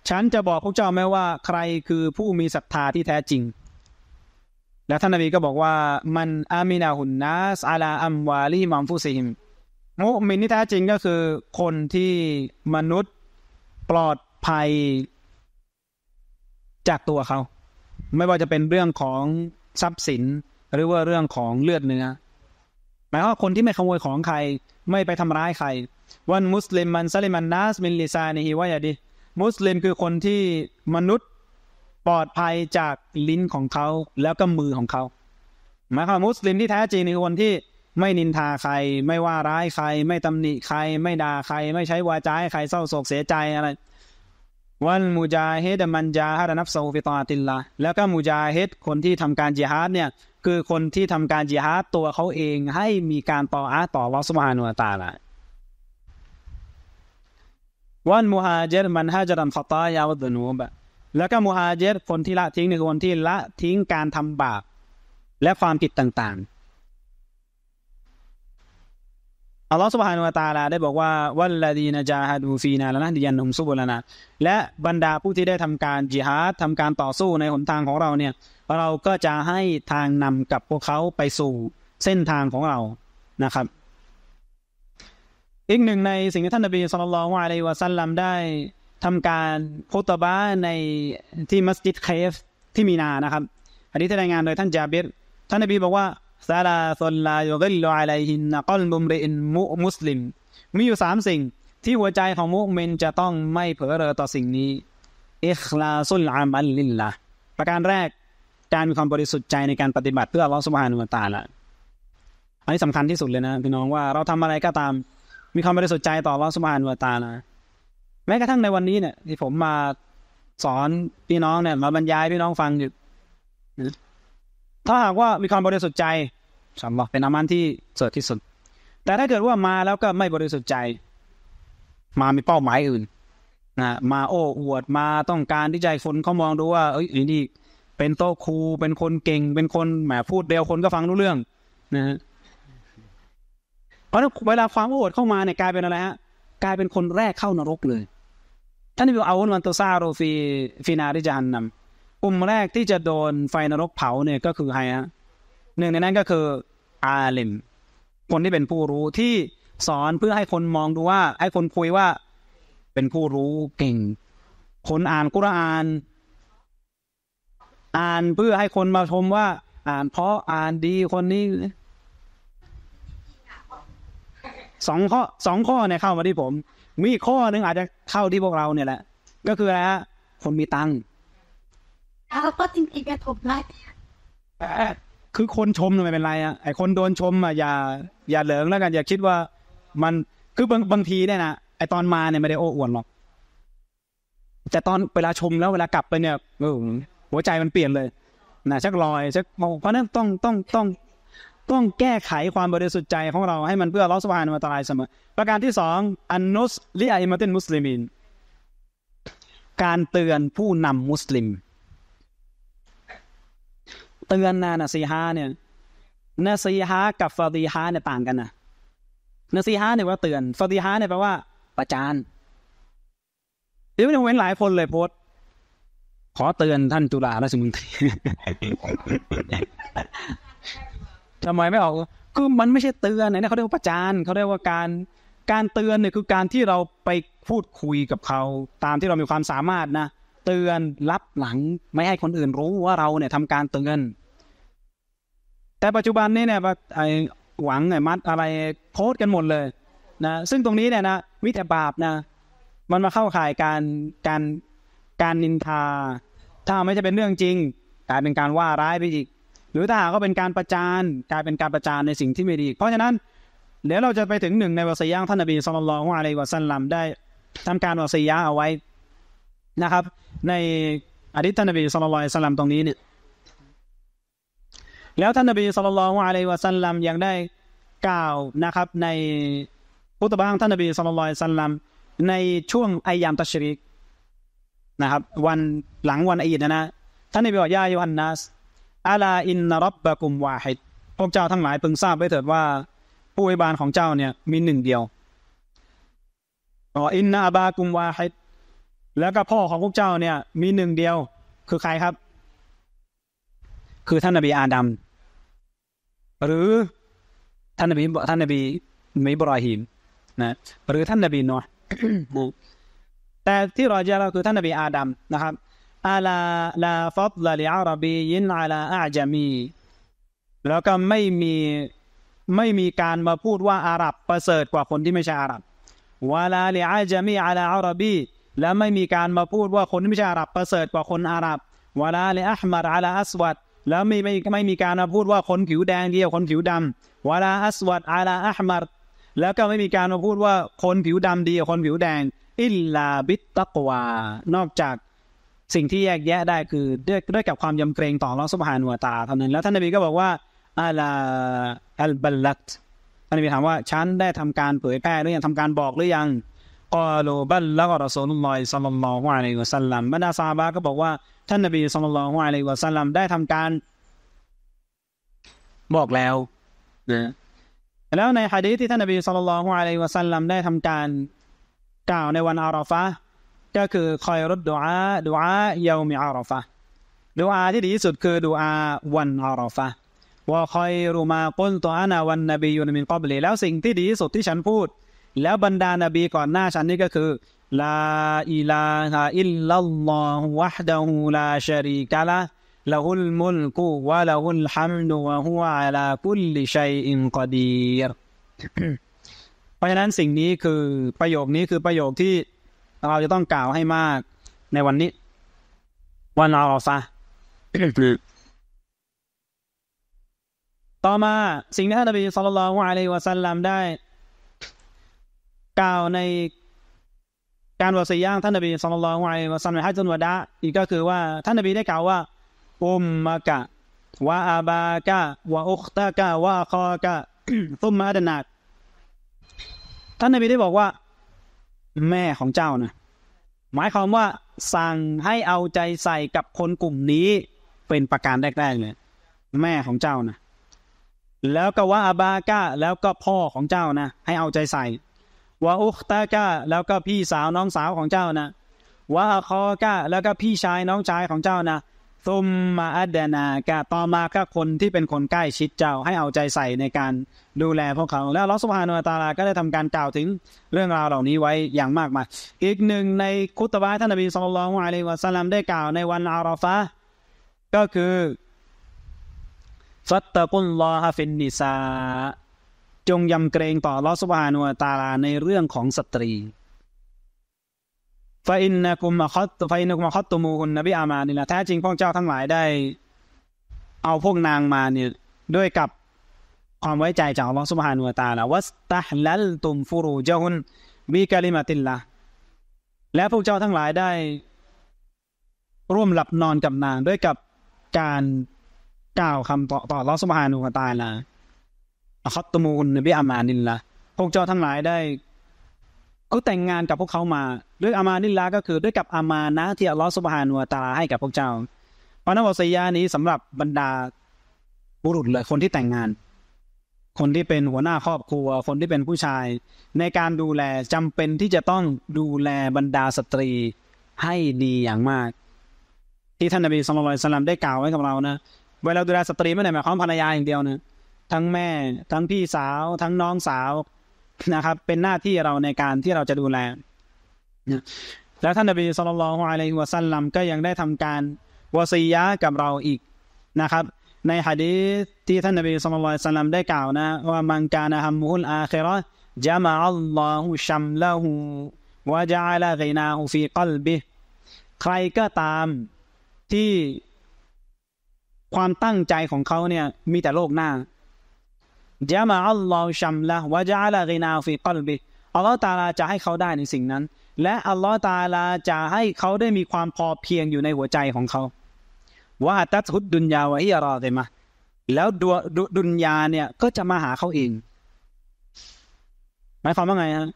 ฉันจะบอกพวกเจ้าไหมว่า ใครคือผู้มีศรัทธาที่แท้จริง แล้วท่านนบีก็บอกว่า มันอามินาหุนนัสอาลาอัมวาลีมัมฟุซิิม มุมินที่แท้จริงก็คือ คนที่มนุษย์ปลอดภัยจากตัวเขาไม่ว่าจะเป็นเรื่องของทรัพย์สินหรือว่าเรื่องของเลือดเนื้อหมายว่าคนที่ไม่ขโมยของใคร ไม่ไปทำร้ายใคร วันมุสลิมมันซาลิมันนัสมินลิซาในฮิวายาดิมุสลิมคือคนที่มนุษย์ปลอดภัยจากลิ้นของเขาแล้วก็มือของเขาหมายความมุสลิมที่แท้จริงคือคนที่ไม่นินทาใคร ไม่ว่าร้ายใคร ไม่ตำหนิใคร ไม่ด่าใคร ไม่ใช้วาจาให้ใครเศร้าโศกเสียใจอะไรวันมูจาฮิดมันจาฮัดนับโซฟิตาติลละแล้วก็มูจาฮิดคนที่ทำการจิฮาดเนี่ยคือคนที่ทำการจิฮาดตัวเขาเองให้มีการต่ออาต่อลอสมานุตาละวันมุฮาเจรมันฮาจรันฟตายาวดนูบะแล้วก็มุฮาเจรคนที่ละทิ้งในคนที่ละทิ้งการทำบาปและความผิดต่าง ๆอัลลอฮ์สุบฮานุละตาล ل าได้บอกว่า วัลละดีนจาฮัดูฟีนาและนะดิยันนุมซุบุลนะและบรรดาผู้ที่ได้ทำการจิฮาดทำการต่อสู้ในหนทางของเราเนี่ยเราก็จะให้ทางนำกับพวกเขาไปสู่เส้นทางของเรานะครับ อีกหนึ่งในสิ่งที่ท่านนบีสุลต่านลอะลัยวะซัลลัมได้ทำการโคตบาในที่มัสยิดเคฟที่มีนานะครับ อันนี้ได้รายงานโดยท่านจาเบตท่านนบีบอกว่าซาลาซนลายุกิลอะไรหินนะก้อนบุมเรอินมุมุสลิมมีอยู่สามสิ่งที่หัวใจของมุมินจะต้องไม่เผลอเรอต่อสิ่งนี้อิคลาซุลอามัลลิลละประการแรกการมีความบริสุทธิ์ใจในการปฏิบัติเพื่อลอสุบฮานุตาละอันนี้สำคัญที่สุดเลยนะ พี่น้องว่าเราทำอะไรก็ตามมีความบริสุทธิ์ใจต่อลอสุบฮานุตาละแม้กระทั่งในวันนี้เนี่ย ที่ผมมาสอนพี่น้องเนี่ยมาบรรยายพี่น้องฟังอยู่ถ้าหากว่ามีความบริสุทธิ์ใจสำหรับเป็นอามันที่เสดที่สุด แต่ถ้าเกิดว่ามาแล้วก็ไม่บริสุทธิ์ใจ มามีเป้าหมายอื่นนะมาโอ้อวด มาต้องการที่ใจคนเขามองดูว่า เอ้ย นี่ เป็นโตครูเป็นคนเก่ง เป็นคนแหมพูดเดียวคนก็ฟังรู้เรื่องนะเพราะเวลาความโอ้อวดเข้ามาเนี่ยกลายเป็นอะไรฮะ กลายเป็นคนแรกเข้านรกเลยท่านนีีเอาวันตัวซาโรฟีฟินาริจานนำกลุ่มแรกที่จะโดนไฟนรกเผาเนี่ย ก็คือใครฮะหนึ่งในนั้นก็คืออาลิมคนที่เป็นผู้รู้ที่สอนเพื่อให้คนมองดูว่า ให้คนคุยว่าเป็นผู้รู้เก่ง คนอ่านกุรอาน อ่านเพื่อให้คนมาชมว่า อ่านเพราะอ่านดีคนนี้สองข้อสองข้อเนี่ยเข้ามาที่ผม มีข้อหนึ่งอาจจะเข้าที่พวกเราเนี่ยแหละ ก็คือ อะไรฮะคนมีตังค์แล้วก็จริงๆจะผมได้คือคนชมไม่เป็นไรอ่ะ ไอคนโดนชมอ่ะอย่า อย่าเหลิงแล้วกัน อย่าคิดว่ามันคือบางบางทีเนี่ยนะไอตอนมาเนี่ยไม่ได้โอ้อวดหรอกแต่ตอนเวลาชมแล้วเวลากลับไปเนี่ยหัวใจมันเปลี่ยนเลยนะชักลอยชักเพราะนั้นต้องต้องต้องต้องแก้ไขความบริสุทธิ์ใจของเราให้มันเพื่อรอสวานมาตรายเสมอประการที่สองอันนุสลิอัอิมาตินมุสลิมินการเตือนผู้นำมุสลิมเตือนนะนะซีฮาเนี่ยนะซีฮากับฟาดีฮาเนี่ยต่างกันนะนะซีฮาเนี่ยว่าเตือนฟาดีฮาเนี่ยแปลว่า ประจานเดี๋ยวมันเว้นหลายคนเลยโพสขอเตือนท่านจุฬาราชมนตรีทำไมไม่ออกคือมันไม่ใช่เตือนนะเขาเรียกว่าประจานเขาเรียกว่าการการเตือนเนี่ยคือการที่เราไปพูดคุยกับเขาตามที่เรามีความสามารถนะเตือนรับหลัง ไม่ให้คนอื่นรู้ว่าเราเนี่ยทำการเตือนแต่ปัจจุบันนี้เนี่ยไอหวังไอมัดอะไรโพสกันหมดเลยนะซึ่งตรงนี้เนี่ยนะวิถีบาปนะ มันมาเข้าข่ายการการการนินทา ถ้าไม่จะเป็นเรื่องจริง กลายเป็นการว่าร้ายไปอีกหรือถ้าหากเป็นการประจานกลายเป็นการประจานในสิ่งที่ไม่ดี เพราะฉะนั้นเดี๋ยวเราจะไปถึงหนึ่งในวสียางท่านับีสุลล่านลขอ์อะลรยวะสัลลัมได้ ทำการวสียาเอาไว้นะครับ ในอดีตท่านับีสุลลาล์สัลลัมตรงนี้เนี่ยแล้วท่านนบีสุลต่านละอะลัยวะสัลลัมยังได้กล่าวนะครับ ในพุทธบ้างท่านนบีสุลต่านสัลลัมในช่วงอายามตัชริกนะครับ วันหลังวันอีดนะนะ ท่านนบีบอกยาโยฮันนัสอาลาอินนรับบะกุมวาฮิดพวกเจ้าทั้งหลายพึงทราบไว้เถิดว่าผู้อิบานของเจ้าเนี่ยมีหนึ่งเดียวออินนาบากุมวาฮิดแล้วก็พ่อของพวกเจ้าเนี่ยมีหนึ่งเดียวคือใครครับ คือท่านนบีอาดัมหรือท่านนบีท่านนบีมิบรอฮิมนะหรือท่านนบีนอห์แต่ที่รอจะเราคือท่านนบี อาดัมนะครับอาลาลาฟอดลาลิอาราบียินอาลาอาจามี แล้วก็ไม่มีไม่มีการมาพูดว่าอาหรับประเสริฐกว่าคนที่ไม่ใช่อาหรับวาลาลิอาจามีอาลาอาราบีและไม่มีการมาพูดว่าคนที่ไม่ใช่อาหรับประเสริฐกว่าคนอาหรับวาลาลิอัลมาดอาลาอัสวัดแล้วไม่ไม่ไม่มีการมาพูดว่าคนผิวแดงเดียวคนผิวดำวาลาอัสวัดอาลาอัฮมัดแล้วก็ไม่มีการมาพูดว่าคนผิวดำดีคนผิวแดงอิลลาบิตตะกวานอกจากสิ่งที่แยกแยะได้คือด้วยด้วยกับความยำเกรงต่อลอสุบานัวตาเท่านั้นแล้วท่านนบีก็บอกว่าอาลาอัลบัลลัตท่านนบีถามว่าฉันได้ทำการเผยแพร่หรือยังทำการบอกหรือยังกอลูบัลละกรอสูลุลลอฮิสัลลัลลอฮุอะลัยฮิวะสัลลัมบรรดาซาบะก็บอกว่าท่านนบีสัลลัลลอฮุอะลัยฮิวะสัลลัมได้ทำการ บอกแล้วนะแล้วในฮะดีที่ท่านนบีสัลลัลลอฮุอะลัยฮิวะสัลลัมได้ทำการกล่าวในวันอาราฟะก็คือคอยรดดุอาดุอาเยามีอาราฟะดุอาที่ดีที่สุดคือดุอาวันอาราฟะว่าคอยรูมากุนตัวอานาวันนบียูนมินกอบลีแล้วสิ่งที่ดีที่สุดที่ฉันพูดแล้วบรรดานาบีก่อนหน้าฉันนี่ก็คือลา อิลาฮะอิลลัลลอฮฺวะฮดะฮูลาชารีกะละละฮุลมุลกุวะละฮุลฮัมดุวะฮุอะลาคุลลิชัยอินกอดีรเพราะฉะนั้นสิ่งนี้คือประโยคนี้คือประโยคที่ เราจะต้องกล่าวให้มากในวันนี้ วันอาราฟะต่อมาสิ่งที่ท่านนบีสุลต่านละฮ์อะลัยวะสัลลัมได้ล่าวในการวาสีย่างท่านนบีสุลต่านวะอัยวาสัมให้จนวดะอีกก็คือว่าท่านนบีได้กล่าวว่าอุมมะกะวะอาบากะวะอุคตะกะวะคอกะซุมมาดนาดท่านนบีได้บอกว่า แม่ของเจ้านะหมายความว่าสั่งให้เอาใจใส่กับคนกลุ่มนี้ เป็นประการแรก ๆ เลย แม่ของเจ้านะแล้วก็ว่าอาบากะ แล้วก็พ่อของเจ้านะให้เอาใจใส่วาอุคตะกะแล้วก็พี่สาวน้องสาวของเจ้านะวาคอกะแล้วก็พี่ชายน้องชายของเจ้านะซุมมาอัดนากะต่อมาก็คนที่เป็นคนใกล้ชิดเจ้าให้เอาใจใส่ในการดูแลพวกเขาแล้วลอสุภานุตาลาก็ได้ทำการกล่าวถึงเรื่องราวเหล่านี้ไว้อย่างมากมายอีกหนึ่งในคุตบะท่านับีสุลต่านอะลัยวะสลลัมได้กล่าวในวันอาราฟะก็คือฟัตตะกุลลอฮะฟินนิซาจงยำเกรงต่อลอสวานุตาลาในเรื่องของสตรีฟาอินนะกุมะคอตฟาอินนะกุมะคอตตมูฮุนนบีอามานี่แหละแท้จริงพวกเจ้าทั้งหลายได้ เอาพวกนางมาเนี่ยด้วยกับความไว้ใจจากัลอสุบานุตาลาวัสตาฮลัลตุมฟูรูเจฮุนบีกาลิมาตินละและพวกเจ้าทั้งหลายได้ ร่วมหลับนอนกับนางด้วยกับการกล่าวคำต่อต่อลอสุบานุตาลาอะคัตตมูลนบีอามานินละพวกเจ้าทั้งหลายได้ ก็แต่งงานกับพวกเขามา ด้วยอามานิลาก็คือด้วยกับอามานะ ที่อัลลอฮฺสุบฮานุวาตาลาให้กับพวกเจ้าปานวัสยานี้สำหรับบรรดาบุรุษเลยคนที่แต่งงาน คนที่เป็นหัวหน้าครอบครัว คนที่เป็นผู้ชาย ในการดูแลจำเป็นที่จะต้องดูแลบรรดาสตรีให้ดีอย่างมาก ที่ท่านนบีสุลต่านได้กล่าวไว้กับเรานะเวลาดูแลสตรีไม่ได้หมายความภรรยาอย่างเดียวนะทั้งแม่ ทั้งพี่สาว ทั้งน้องสาวนะครับ เป็นหน้าที่เราในการที่เราจะดูแลแล้วท่านนบีสุลต่านฮองอะลัยฮุวซัลลัมก็ยังได้ทำการวาซียะกับเราอีกนะครับ ในฮะดีที่ท่านนบีสุลต่านสัลลัมได้กล่าวนะว่า มังกานะฮัมมุลอาคิระจามะอัลลอฮุชัมละหูวะจาลกีนาหูฟีกัลบิใครก็ตามที่ความตั้งใจของเขาเนี่ยมีแต่โลกหน้าจะมาอัลลอฮ์ชัมละวะจาละกินาฟิกอลบิอัลลอฮ์ตาลาจะให้เขาได้ในสิ่งนั้น และอัลลอฮ์ตาลาจะให้เขาได้มีความพอเพียงอยู่ในหัวใจของเขาว่าตัดทุดดุนยาวะฮิยารอเดมาแล้วดวดุนยาเนี่ยก็จะมาหาเขาเอง หมายความว่าไงฮะ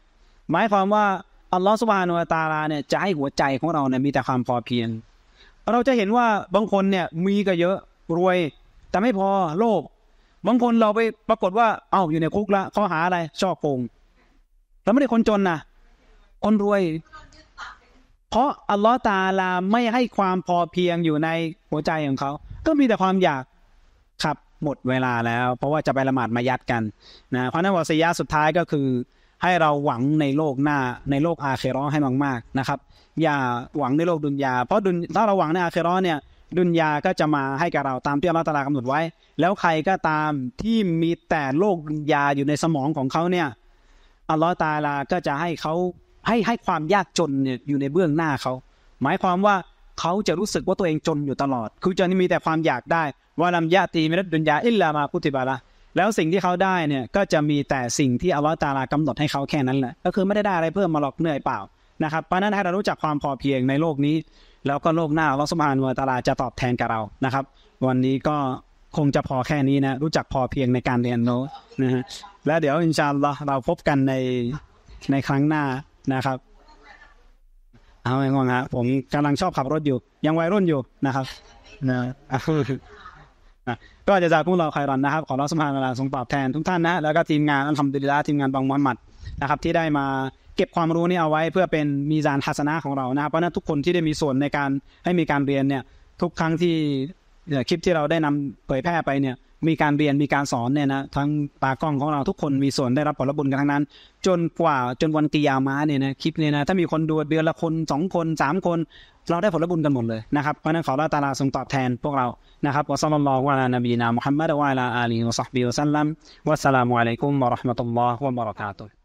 หมายความว่าอัลลอฮ์สุบานุตาลาเนี่ยจะให้หัวใจของเราเนี่ยมี แต่ความพอเพียง เราจะเห็นว่าบางคนเนี่ยมีก็เยอะรวย แต่ไม่พอโลภบางคนเราไปปรากฏว่าเอ้าอยู่ในคุกละข้อหาอะไรช่อโกงเราไม่ได้คนจนนะคนรวย เพราะอัลลอฮ์ตาลาไม่ให้ความพอเพียงอยู่ในหัวใจของเขาก็มีแต่ความอยากครับ หมดเวลาแล้ว เพราะว่าจะไปละหมาดมายัดกันนะเพราะนั้นวาสยาสุดท้ายก็คือ ให้เราหวังในโลกหน้าในโลกอาเคร้อให้มากๆนะครับ อย่าหวังในโลกดุนยาเพราะดุนถ้าเราหวังในอาเคร้อเนี่ยดุนยาก็จะมาให้กับเราตามที่อัลลอฮฺตาลากำหนดไว้ แล้วใครก็ตามที่มีแต่โลกดุนยาอยู่ในสมองของเขาเนี่ยอัลลอฮฺตาลาก็จะให้เขาให้ให้ความยากจนเนี่ยอยู่ในเบื้องหน้าเขาหมายความว่าเขาจะรู้สึกว่าตัวเองจนอยู่ตลอดคือจะมีแต่ความอยากได้วาลัมยาตีมิรดดุนยาอิลลามาพุติบาละ แล้วสิ่งที่เขาได้เนี่ยก็จะมีแต่สิ่งที่อัลลอฮฺตาลากำหนดให้เขาแค่นั้นแหละก็คือไม่ได้ได้อะไรเพิ่มมาหรอกเหนื่อยเปล่านะครับเพราะนั้นให้เรารู้จักความพอเพียงในโลกนี้แล้วก็โลกหน้าลอสมานวตลาจะตอบแทนกับเรานะครับ วันนี้ก็คงจะพอแค่นี้นะ รู้จักพอเพียงในการเรียนโน้นะฮะ และเดี๋ยวอินชาลอเราพบกันในในครั้งหน้านะครับเอาไงงงฮะ ผมกำลังชอบขับรถอยู่ยังวัยรุ่นอยู่นะครับนะก็จะจากพวกเราใครรอนนะครับขอรับสมานเวลาทรงตอบแทนทุกท่านนะ แล้วก็ทีมงานอัลฮัมดุลิลละทีมงานบางมอนหมัดนะครับ ที่ได้มาเก็บความรู้นี้เอาไว้เพื่อเป็นมีจานทัศนะของเรานะเพราะนั้นทุกคนที่ได้มีส่วนในการให้มีการเรียนเนี่ยทุกครั้งที่คลิปที่เราได้นำเผยแพร่ไปเนี่ยมีการเรียนมีการสอนเนี่ยนะทั้งตากล้องของเราทุกคนมีส่วนได้รับผลบุญกันทั้งนั้น จนกว่าจนวันกิยามาเนี่ยนะคลิปเนี่ยนะถ้ามีคนดูเดือนละคนสองคนสามคน เราได้ผลบุญกันหมดเลยนะครับเพราะนั้นขอละตาลาทรงตอบแทนพวกเรานะครับวะซัลลัลลอฮุอะลานบีนามุฮัมมัดวะลาอาลีวะซัฮบิวซัลลัมวะสลามุอะลัยกุมวะราะห์มะตุลลอฮ์วะบะเราะกาตุฮ์